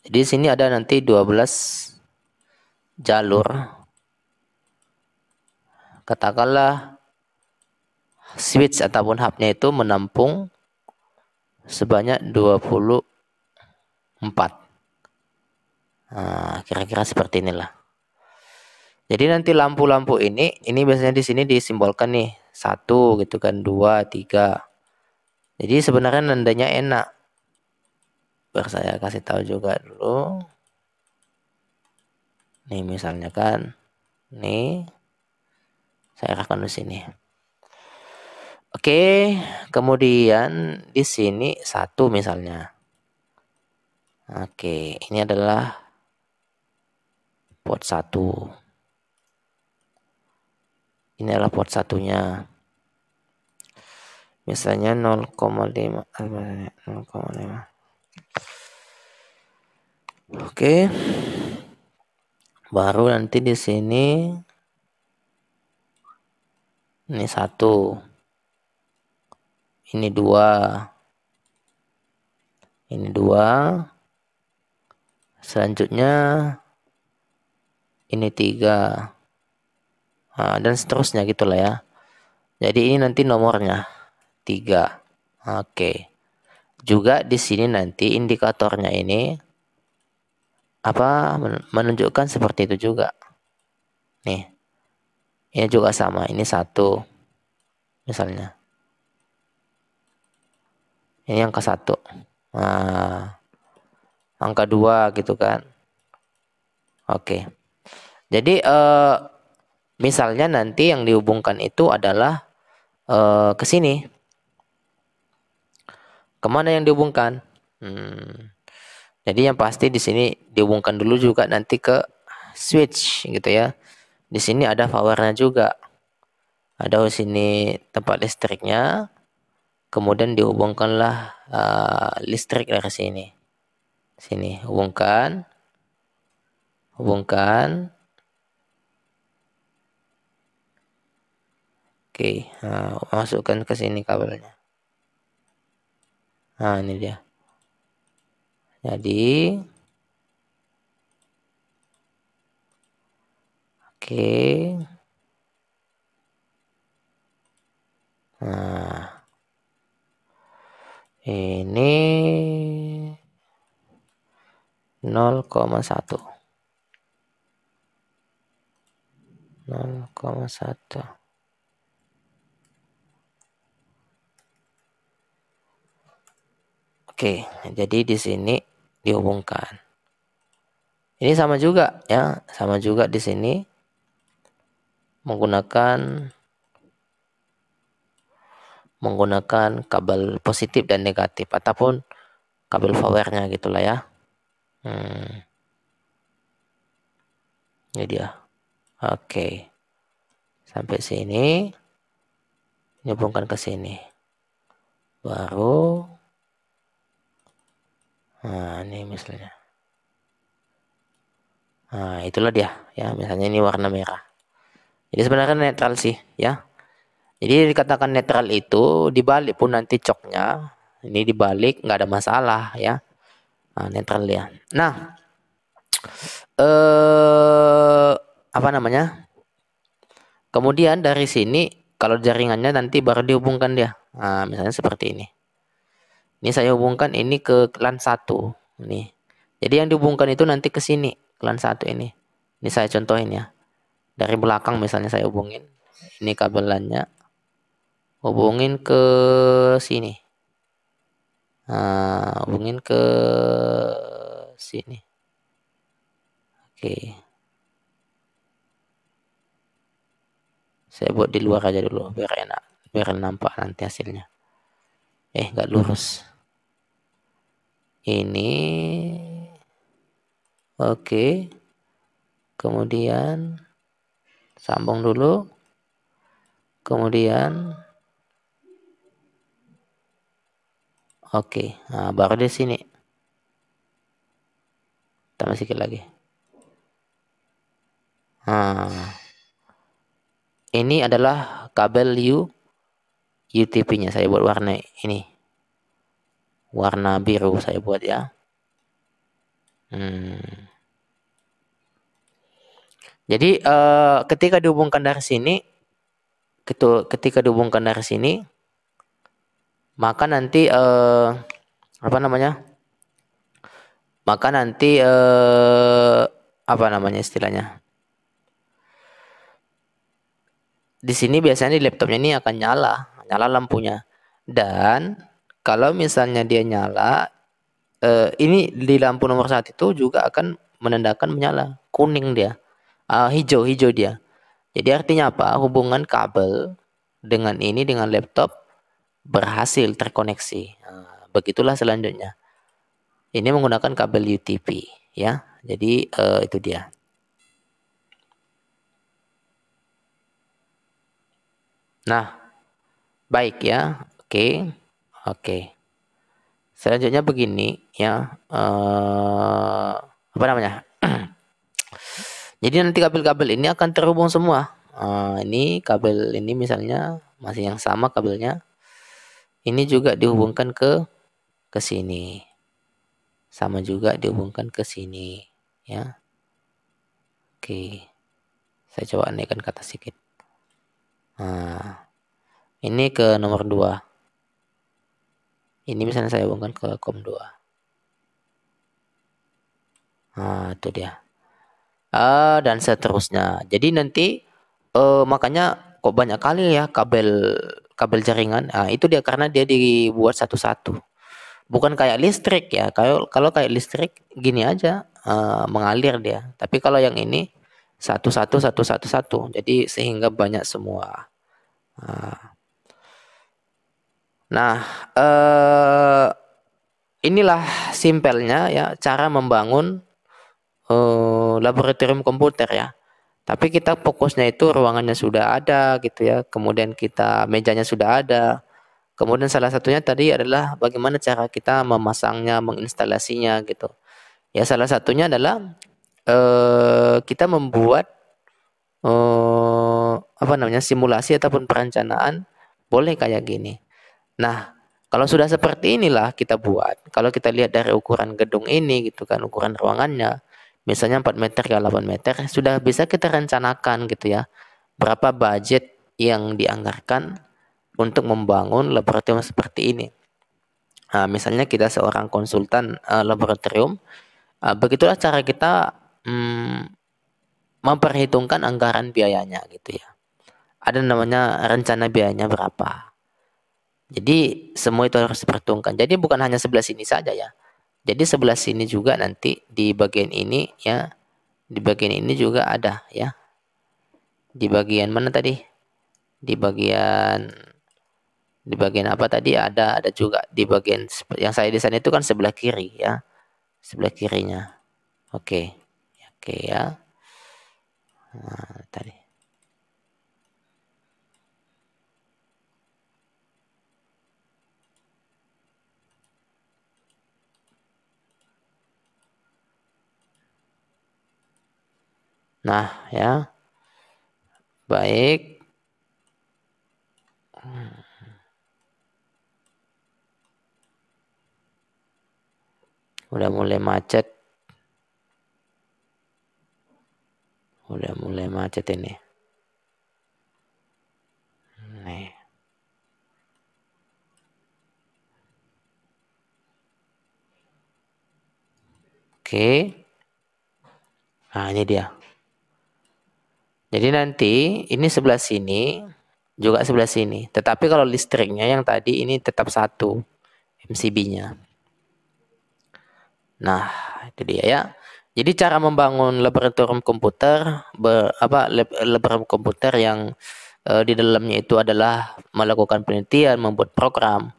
Jadi sini ada nanti 12 jalur. Katakanlah switch ataupun hubnya itu menampung sebanyak 24. Nah, kira-kira seperti inilah. Jadi nanti lampu-lampu ini, ini biasanya di sini disimbolkan nih satu gitu kan, dua, tiga. Jadi sebenarnya nandanya enak biar saya kasih tahu juga dulu nih misalnya kan nih saya akan di sini oke kemudian di sini satu misalnya oke ini adalah port satu ini adalah port satunya misalnya 0,5 0,5 Oke. Baru nanti di sini ini satu, ini dua, ini dua, selanjutnya ini tiga, nah, dan seterusnya gitulah ya. Jadi ini nanti nomornya tiga, oke. Juga di sini nanti indikatornya ini apa menunjukkan seperti itu juga. Nih. Ini juga sama, ini satu misalnya. Ini angka satu. Nah, angka dua gitu kan. Oke. Jadi eh, misalnya nanti yang dihubungkan itu adalah eh, ke sini. Kemana yang dihubungkan? Hmm. Jadi yang pasti di sini dihubungkan dulu juga nanti ke switch gitu ya. Di sini ada powernya juga. Ada di sini tempat listriknya. Kemudian dihubungkanlah uh, listrik dari sini. Sini hubungkan. Hubungkan. Oke, nah, masukkan ke sini kabelnya. Nah, ini dia. Jadi Oke. Okay. Nah. Ini 0,1. 0,1. Oke, jadi di sini dihubungkan. Ini sama juga ya, sama juga di sini menggunakan menggunakan kabel positif dan negatif ataupun kabel powernya gitulah ya. Hmm. Ini dia. Oke. Okay. Sampai sini. Nyambungkan ke sini. Baru Nah, ini misalnya. Nah, itulah dia ya, misalnya ini warna merah. Jadi sebenarnya netral sih ya. Jadi dikatakan netral itu dibalik pun nanti coknya ini dibalik nggak ada masalah ya. Nah, netral ya. Nah, eh apa namanya? Kemudian dari sini kalau jaringannya nanti baru dihubungkan dia. Nah, misalnya seperti ini. Ini saya hubungkan ini ke lan 1. Ini. Jadi yang dihubungkan itu nanti ke sini, lan 1 ini. Ini saya contohin ya. Dari belakang misalnya saya hubungin. Ini kabelannya. Hubungin ke sini. Nah, hubungin ke sini. Oke. Saya buat di luar aja dulu biar enak, biar nampak nanti hasilnya. Eh, nggak lurus ini oke kemudian sambung dulu kemudian oke nah, baru di sini tambah sedikit lagi nah ini adalah kabel U UTP nya saya buat warna ini warna biru saya buat ya hmm. jadi uh, ketika dihubungkan dari sini gitu, ketika dihubungkan dari sini maka nanti uh, apa namanya maka nanti uh, apa namanya istilahnya di sini biasanya di laptopnya ini akan nyala nyala lampunya dan kalau misalnya dia nyala eh, ini di lampu nomor satu itu juga akan menandakan menyala kuning dia uh, hijau hijau dia jadi artinya apa hubungan kabel dengan ini dengan laptop berhasil terkoneksi ah, begitulah selanjutnya ini menggunakan kabel UTP ya jadi uh, itu dia nah baik ya oke okay. Oke. Okay. Selanjutnya begini ya. Uh, apa namanya? Jadi nanti kabel-kabel ini akan terhubung semua. Uh, ini kabel ini misalnya masih yang sama kabelnya. Ini juga dihubungkan ke ke sini. Sama juga dihubungkan ke sini ya. Oke. Okay. Saya coba naikkan ke atas sedikit. Nah, ini ke nomor 2 ini misalnya saya hubungkan ke kom 2 nah itu dia uh, dan seterusnya jadi nanti uh, makanya kok banyak kali ya kabel kabel jaringan nah, itu dia karena dia dibuat satu-satu bukan kayak listrik ya kalau kalau kayak listrik gini aja uh, mengalir dia tapi kalau yang ini satu satu satu satu satu jadi sehingga banyak semua uh, Nah, eh, inilah simpelnya ya cara membangun eh, laboratorium komputer ya. Tapi kita fokusnya itu ruangannya sudah ada gitu ya, kemudian kita mejanya sudah ada. Kemudian salah satunya tadi adalah bagaimana cara kita memasangnya, menginstalasinya gitu. Ya salah satunya adalah eh, kita membuat eh, apa namanya simulasi ataupun perencanaan boleh kayak gini. Nah, kalau sudah seperti inilah kita buat. Kalau kita lihat dari ukuran gedung ini gitu kan, ukuran ruangannya, misalnya 4 meter ke 8 meter, sudah bisa kita rencanakan gitu ya. Berapa budget yang dianggarkan untuk membangun laboratorium seperti ini. Nah, misalnya kita seorang konsultan uh, laboratorium, uh, begitulah cara kita um, memperhitungkan anggaran biayanya gitu ya. Ada namanya rencana biayanya berapa. Jadi semua itu harus diperhitungkan. Jadi bukan hanya sebelah sini saja ya. Jadi sebelah sini juga nanti di bagian ini ya. Di bagian ini juga ada ya. Di bagian mana tadi? Di bagian di bagian apa tadi ada ada juga di bagian yang saya desain itu kan sebelah kiri ya. Sebelah kirinya. Oke. Okay. Oke okay, ya. Nah, tadi Nah, ya. Baik. Udah mulai macet. Udah mulai macet ini. Nih. Oke. Nah, ini dia. Jadi nanti ini sebelah sini juga sebelah sini. Tetapi kalau listriknya yang tadi ini tetap satu MCB-nya. Nah, itu dia ya. Jadi cara membangun laboratorium komputer ber, apa laboratorium komputer yang e, di dalamnya itu adalah melakukan penelitian, membuat program.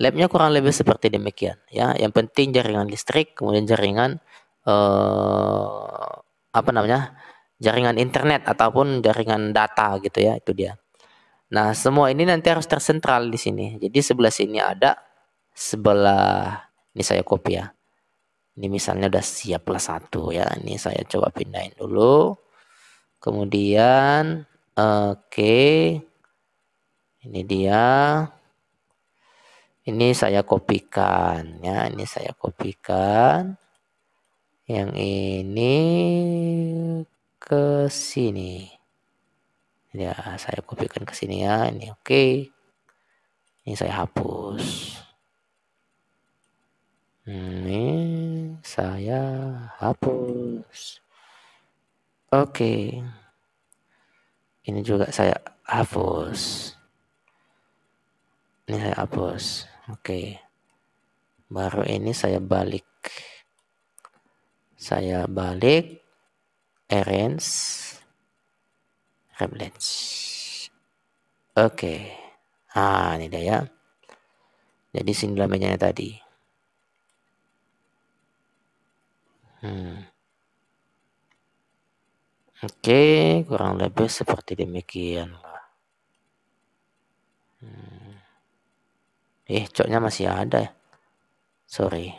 Labnya kurang lebih seperti demikian ya. Yang penting jaringan listrik, kemudian jaringan e, apa namanya? jaringan internet ataupun jaringan data gitu ya itu dia. Nah semua ini nanti harus tersentral di sini. Jadi sebelah sini ada sebelah ini saya copy ya. Ini misalnya udah siap lah satu ya. Ini saya coba pindahin dulu. Kemudian oke okay. ini dia. Ini saya kopikan ya. Ini saya kopikan. Yang ini ke sini. Ya, saya kopikan ke sini ya. Ini oke. Okay. Ini saya hapus. Ini saya hapus. Oke. Okay. Ini juga saya hapus. Ini saya hapus. Oke. Okay. Baru ini saya balik. Saya balik arrange reblets oke ah ini dia ya jadi sini lamenya tadi Hmm. Oke, kurang lebih seperti demikian Hmm. Eh, coknya masih ada ya. Sorry.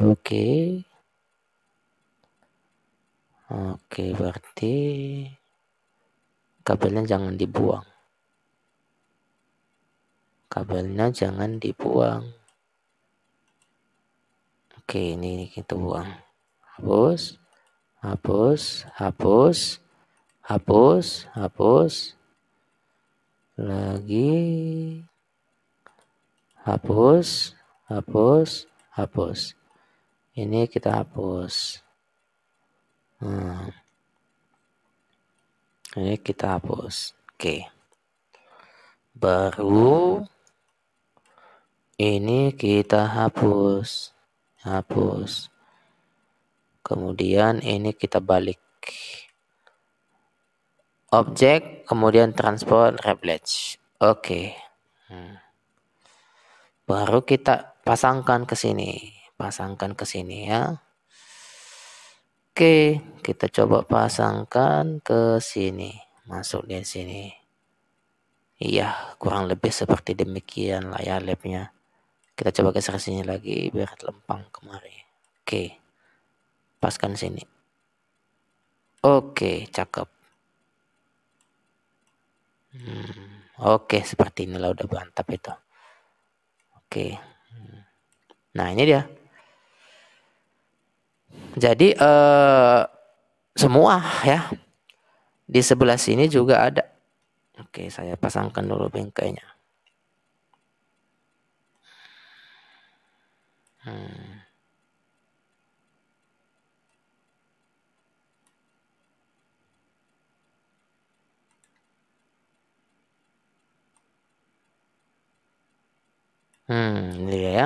Oke. Oke, berarti kabelnya jangan dibuang. Kabelnya jangan dibuang. Oke, ini kita buang. Hapus, hapus, hapus, hapus, hapus. Lagi. Hapus, hapus, hapus ini kita hapus hmm. ini kita hapus oke baru ini kita hapus hapus kemudian ini kita balik objek kemudian transport repledge oke hmm. baru kita pasangkan ke sini pasangkan ke sini ya. Oke, kita coba pasangkan ke sini. Masuk di sini. Iya, kurang lebih seperti demikian layar ya labnya. Kita coba geser sini lagi biar lempang kemari. Oke, paskan sini. Oke, cakep. Hmm, oke, seperti inilah udah mantap itu. Oke. Hmm. Nah, ini dia. Jadi eh, semua ya di sebelah sini juga ada. Oke, saya pasangkan dulu bengkainya. Hmm. Hmm, ini dia ya.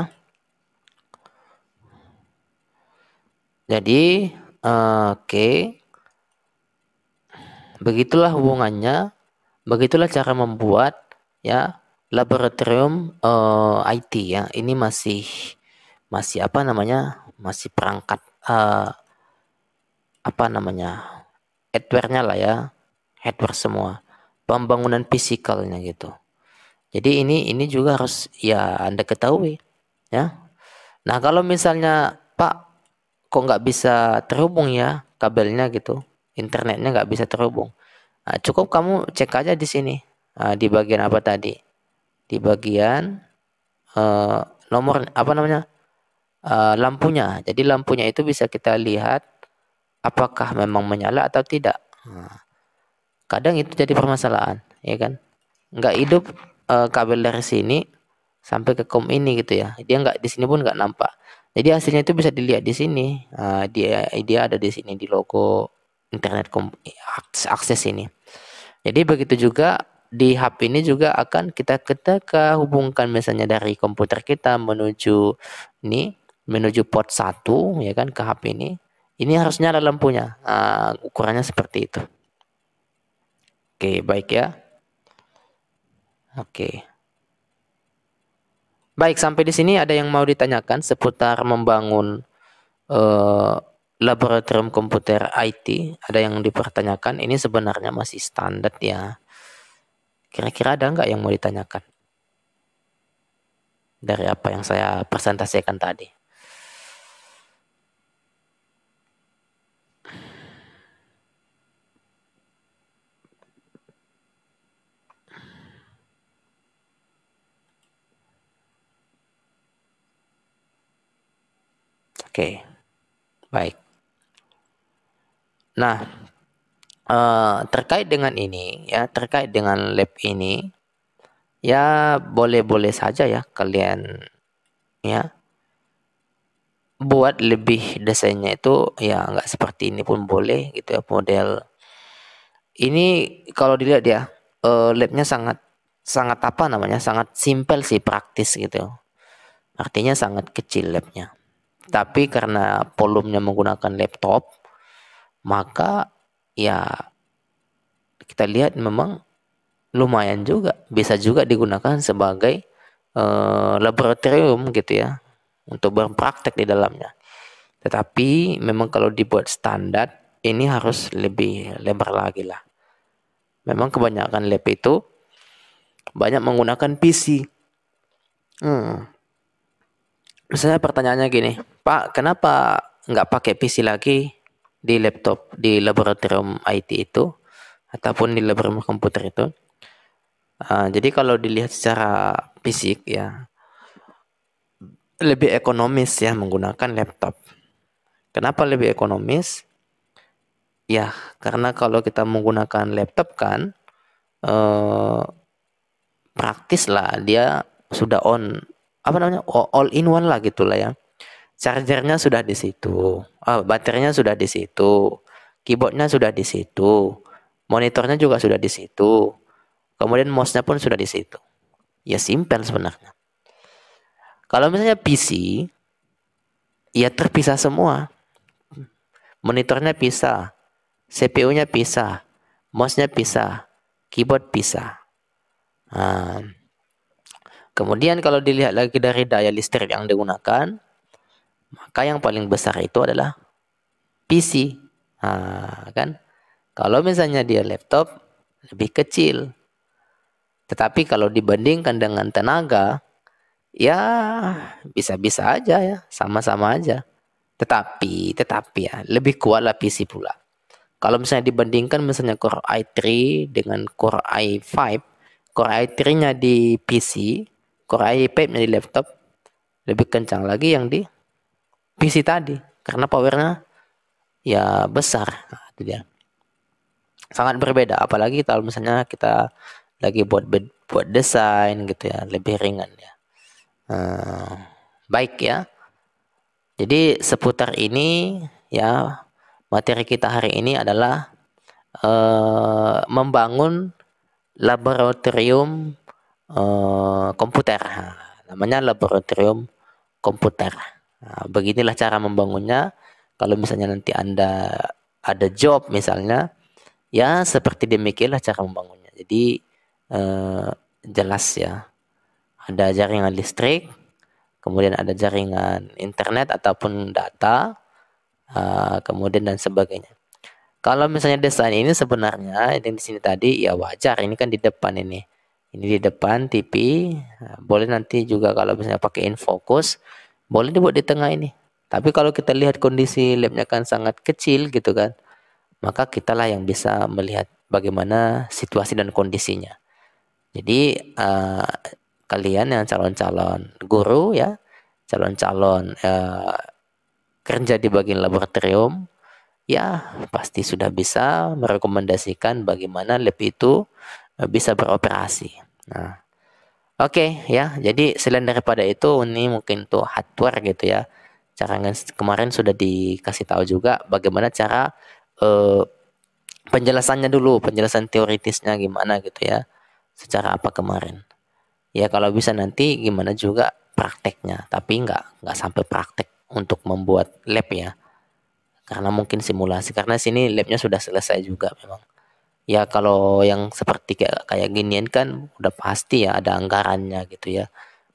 Jadi, uh, oke. Okay. Begitulah hubungannya, begitulah cara membuat ya laboratorium uh, eh, IT ya. Ini masih masih apa namanya? Masih perangkat uh, apa namanya? hardware-nya lah ya. Hardware semua. Pembangunan fisikalnya gitu. Jadi ini ini juga harus ya Anda ketahui ya. Nah, kalau misalnya kok nggak bisa terhubung ya kabelnya gitu internetnya nggak bisa terhubung nah, cukup kamu cek aja di sini nah, di bagian apa tadi di bagian uh, nomor apa namanya uh, lampunya jadi lampunya itu bisa kita lihat apakah memang menyala atau tidak nah, kadang itu jadi permasalahan ya kan nggak hidup uh, kabel dari sini sampai ke kom ini gitu ya dia nggak di sini pun nggak nampak jadi hasilnya itu bisa dilihat di sini. Uh, dia dia ada di sini di logo internet akses ini. Jadi begitu juga di HP ini juga akan kita ketika hubungkan misalnya dari komputer kita menuju ini menuju port 1 ya kan ke HP ini. Ini harusnya ada lampunya. Uh, ukurannya seperti itu. Oke, okay, baik ya. Oke. Okay. Baik, sampai di sini ada yang mau ditanyakan seputar membangun uh, laboratorium komputer IT. Ada yang dipertanyakan, ini sebenarnya masih standar ya. Kira-kira ada nggak yang mau ditanyakan? Dari apa yang saya presentasikan tadi. Oke, baik. Nah, eh, terkait dengan ini, ya, terkait dengan lab ini, ya, boleh-boleh saja ya, kalian ya, buat lebih desainnya itu ya, nggak seperti ini pun boleh gitu ya, model ini. Kalau dilihat ya, eh, labnya sangat, sangat apa namanya, sangat simpel sih, praktis gitu, artinya sangat kecil labnya. Tapi karena volumenya menggunakan laptop, maka ya kita lihat memang lumayan juga. Bisa juga digunakan sebagai uh, laboratorium gitu ya, untuk berpraktek di dalamnya. Tetapi memang kalau dibuat standar, ini harus lebih lebar lagi lah. Memang kebanyakan lab itu banyak menggunakan PC. Hmm. Misalnya pertanyaannya gini, Pak, kenapa nggak pakai PC lagi di laptop di laboratorium IT itu ataupun di laboratorium komputer itu? Uh, jadi kalau dilihat secara fisik ya lebih ekonomis ya menggunakan laptop. Kenapa lebih ekonomis? Ya karena kalau kita menggunakan laptop kan eh, praktis lah dia sudah on apa namanya all in one lah gitulah ya chargernya sudah di situ oh, baterainya sudah di situ keyboardnya sudah di situ monitornya juga sudah di situ kemudian mouse-nya pun sudah di situ ya simpel sebenarnya kalau misalnya PC ya terpisah semua monitornya pisah CPU-nya pisah mouse-nya pisah keyboard pisah nah, Kemudian kalau dilihat lagi dari daya listrik yang digunakan, maka yang paling besar itu adalah PC. Nah, kan? Kalau misalnya dia laptop lebih kecil. Tetapi kalau dibandingkan dengan tenaga, ya bisa-bisa aja ya, sama-sama aja. Tetapi, tetapi ya, lebih kuatlah PC pula. Kalau misalnya dibandingkan misalnya Core i3 dengan Core i5, Core i3-nya di PC Core i5 nya di laptop lebih kencang lagi yang di PC tadi karena powernya ya besar nah, itu dia sangat berbeda apalagi kalau misalnya kita lagi buat buat desain gitu ya lebih ringan ya hmm, baik ya jadi seputar ini ya materi kita hari ini adalah uh, membangun laboratorium Eh, komputer. Namanya laboratorium komputer. Nah, beginilah cara membangunnya. Kalau misalnya nanti Anda ada job misalnya, ya seperti demikianlah cara membangunnya. Jadi eh, jelas ya. Ada jaringan listrik, kemudian ada jaringan internet ataupun data, eh, kemudian dan sebagainya. Kalau misalnya desain ini sebenarnya yang di sini tadi ya wajar ini kan di depan ini ini di depan TV nah, boleh nanti juga kalau misalnya pakai infocus boleh dibuat di tengah ini tapi kalau kita lihat kondisi labnya kan sangat kecil gitu kan maka kitalah yang bisa melihat bagaimana situasi dan kondisinya jadi uh, kalian yang calon-calon guru ya calon-calon uh, kerja di bagian laboratorium ya pasti sudah bisa merekomendasikan bagaimana lab itu eh, bisa beroperasi. Nah, oke okay, ya. Jadi selain daripada itu ini mungkin tuh hardware gitu ya. Cara kemarin sudah dikasih tahu juga bagaimana cara uh, penjelasannya dulu, penjelasan teoritisnya gimana gitu ya. Secara apa kemarin? Ya kalau bisa nanti gimana juga prakteknya, tapi nggak nggak sampai praktek untuk membuat lab ya karena mungkin simulasi karena sini labnya sudah selesai juga memang ya kalau yang seperti kayak kayak ginian kan udah pasti ya ada anggarannya gitu ya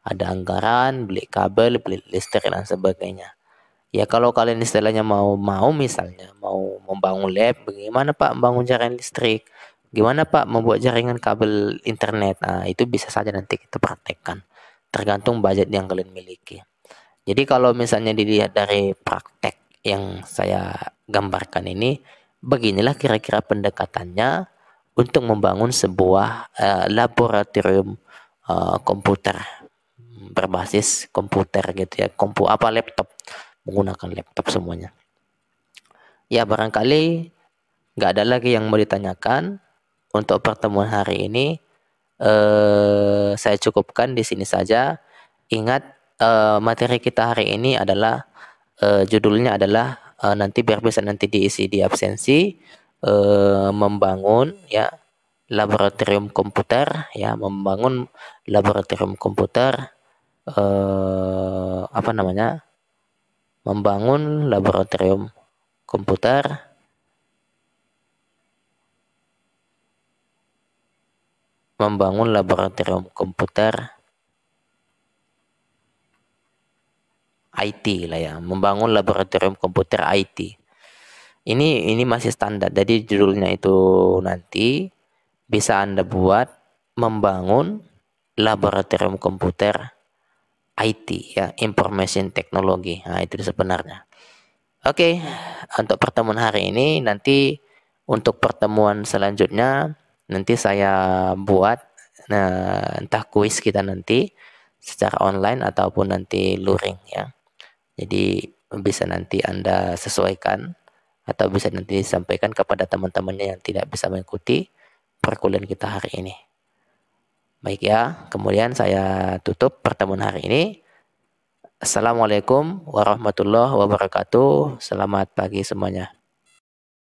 ada anggaran beli kabel beli listrik dan sebagainya ya kalau kalian istilahnya mau mau misalnya mau membangun lab bagaimana pak membangun jaringan listrik gimana pak membuat jaringan kabel internet nah itu bisa saja nanti kita praktekkan tergantung budget yang kalian miliki jadi kalau misalnya dilihat dari praktek yang saya gambarkan ini Beginilah kira-kira pendekatannya untuk membangun sebuah uh, laboratorium uh, komputer berbasis komputer gitu ya, kompu apa laptop menggunakan laptop semuanya. Ya barangkali nggak ada lagi yang mau ditanyakan untuk pertemuan hari ini. Eh, saya cukupkan di sini saja. Ingat eh, materi kita hari ini adalah eh, judulnya adalah uh, nanti biar bisa nanti diisi di absensi uh, membangun ya laboratorium komputer ya membangun laboratorium komputer uh, apa namanya membangun laboratorium komputer membangun laboratorium komputer IT lah ya, membangun laboratorium komputer IT. Ini ini masih standar. Jadi judulnya itu nanti bisa Anda buat membangun laboratorium komputer IT ya, information technology. Nah, itu sebenarnya. Oke, okay, untuk pertemuan hari ini nanti untuk pertemuan selanjutnya nanti saya buat nah entah kuis kita nanti secara online ataupun nanti luring ya. Jadi bisa nanti Anda sesuaikan atau bisa nanti disampaikan kepada teman-temannya yang tidak bisa mengikuti perkuliahan kita hari ini. Baik ya, kemudian saya tutup pertemuan hari ini. Assalamualaikum warahmatullahi wabarakatuh. Selamat pagi semuanya.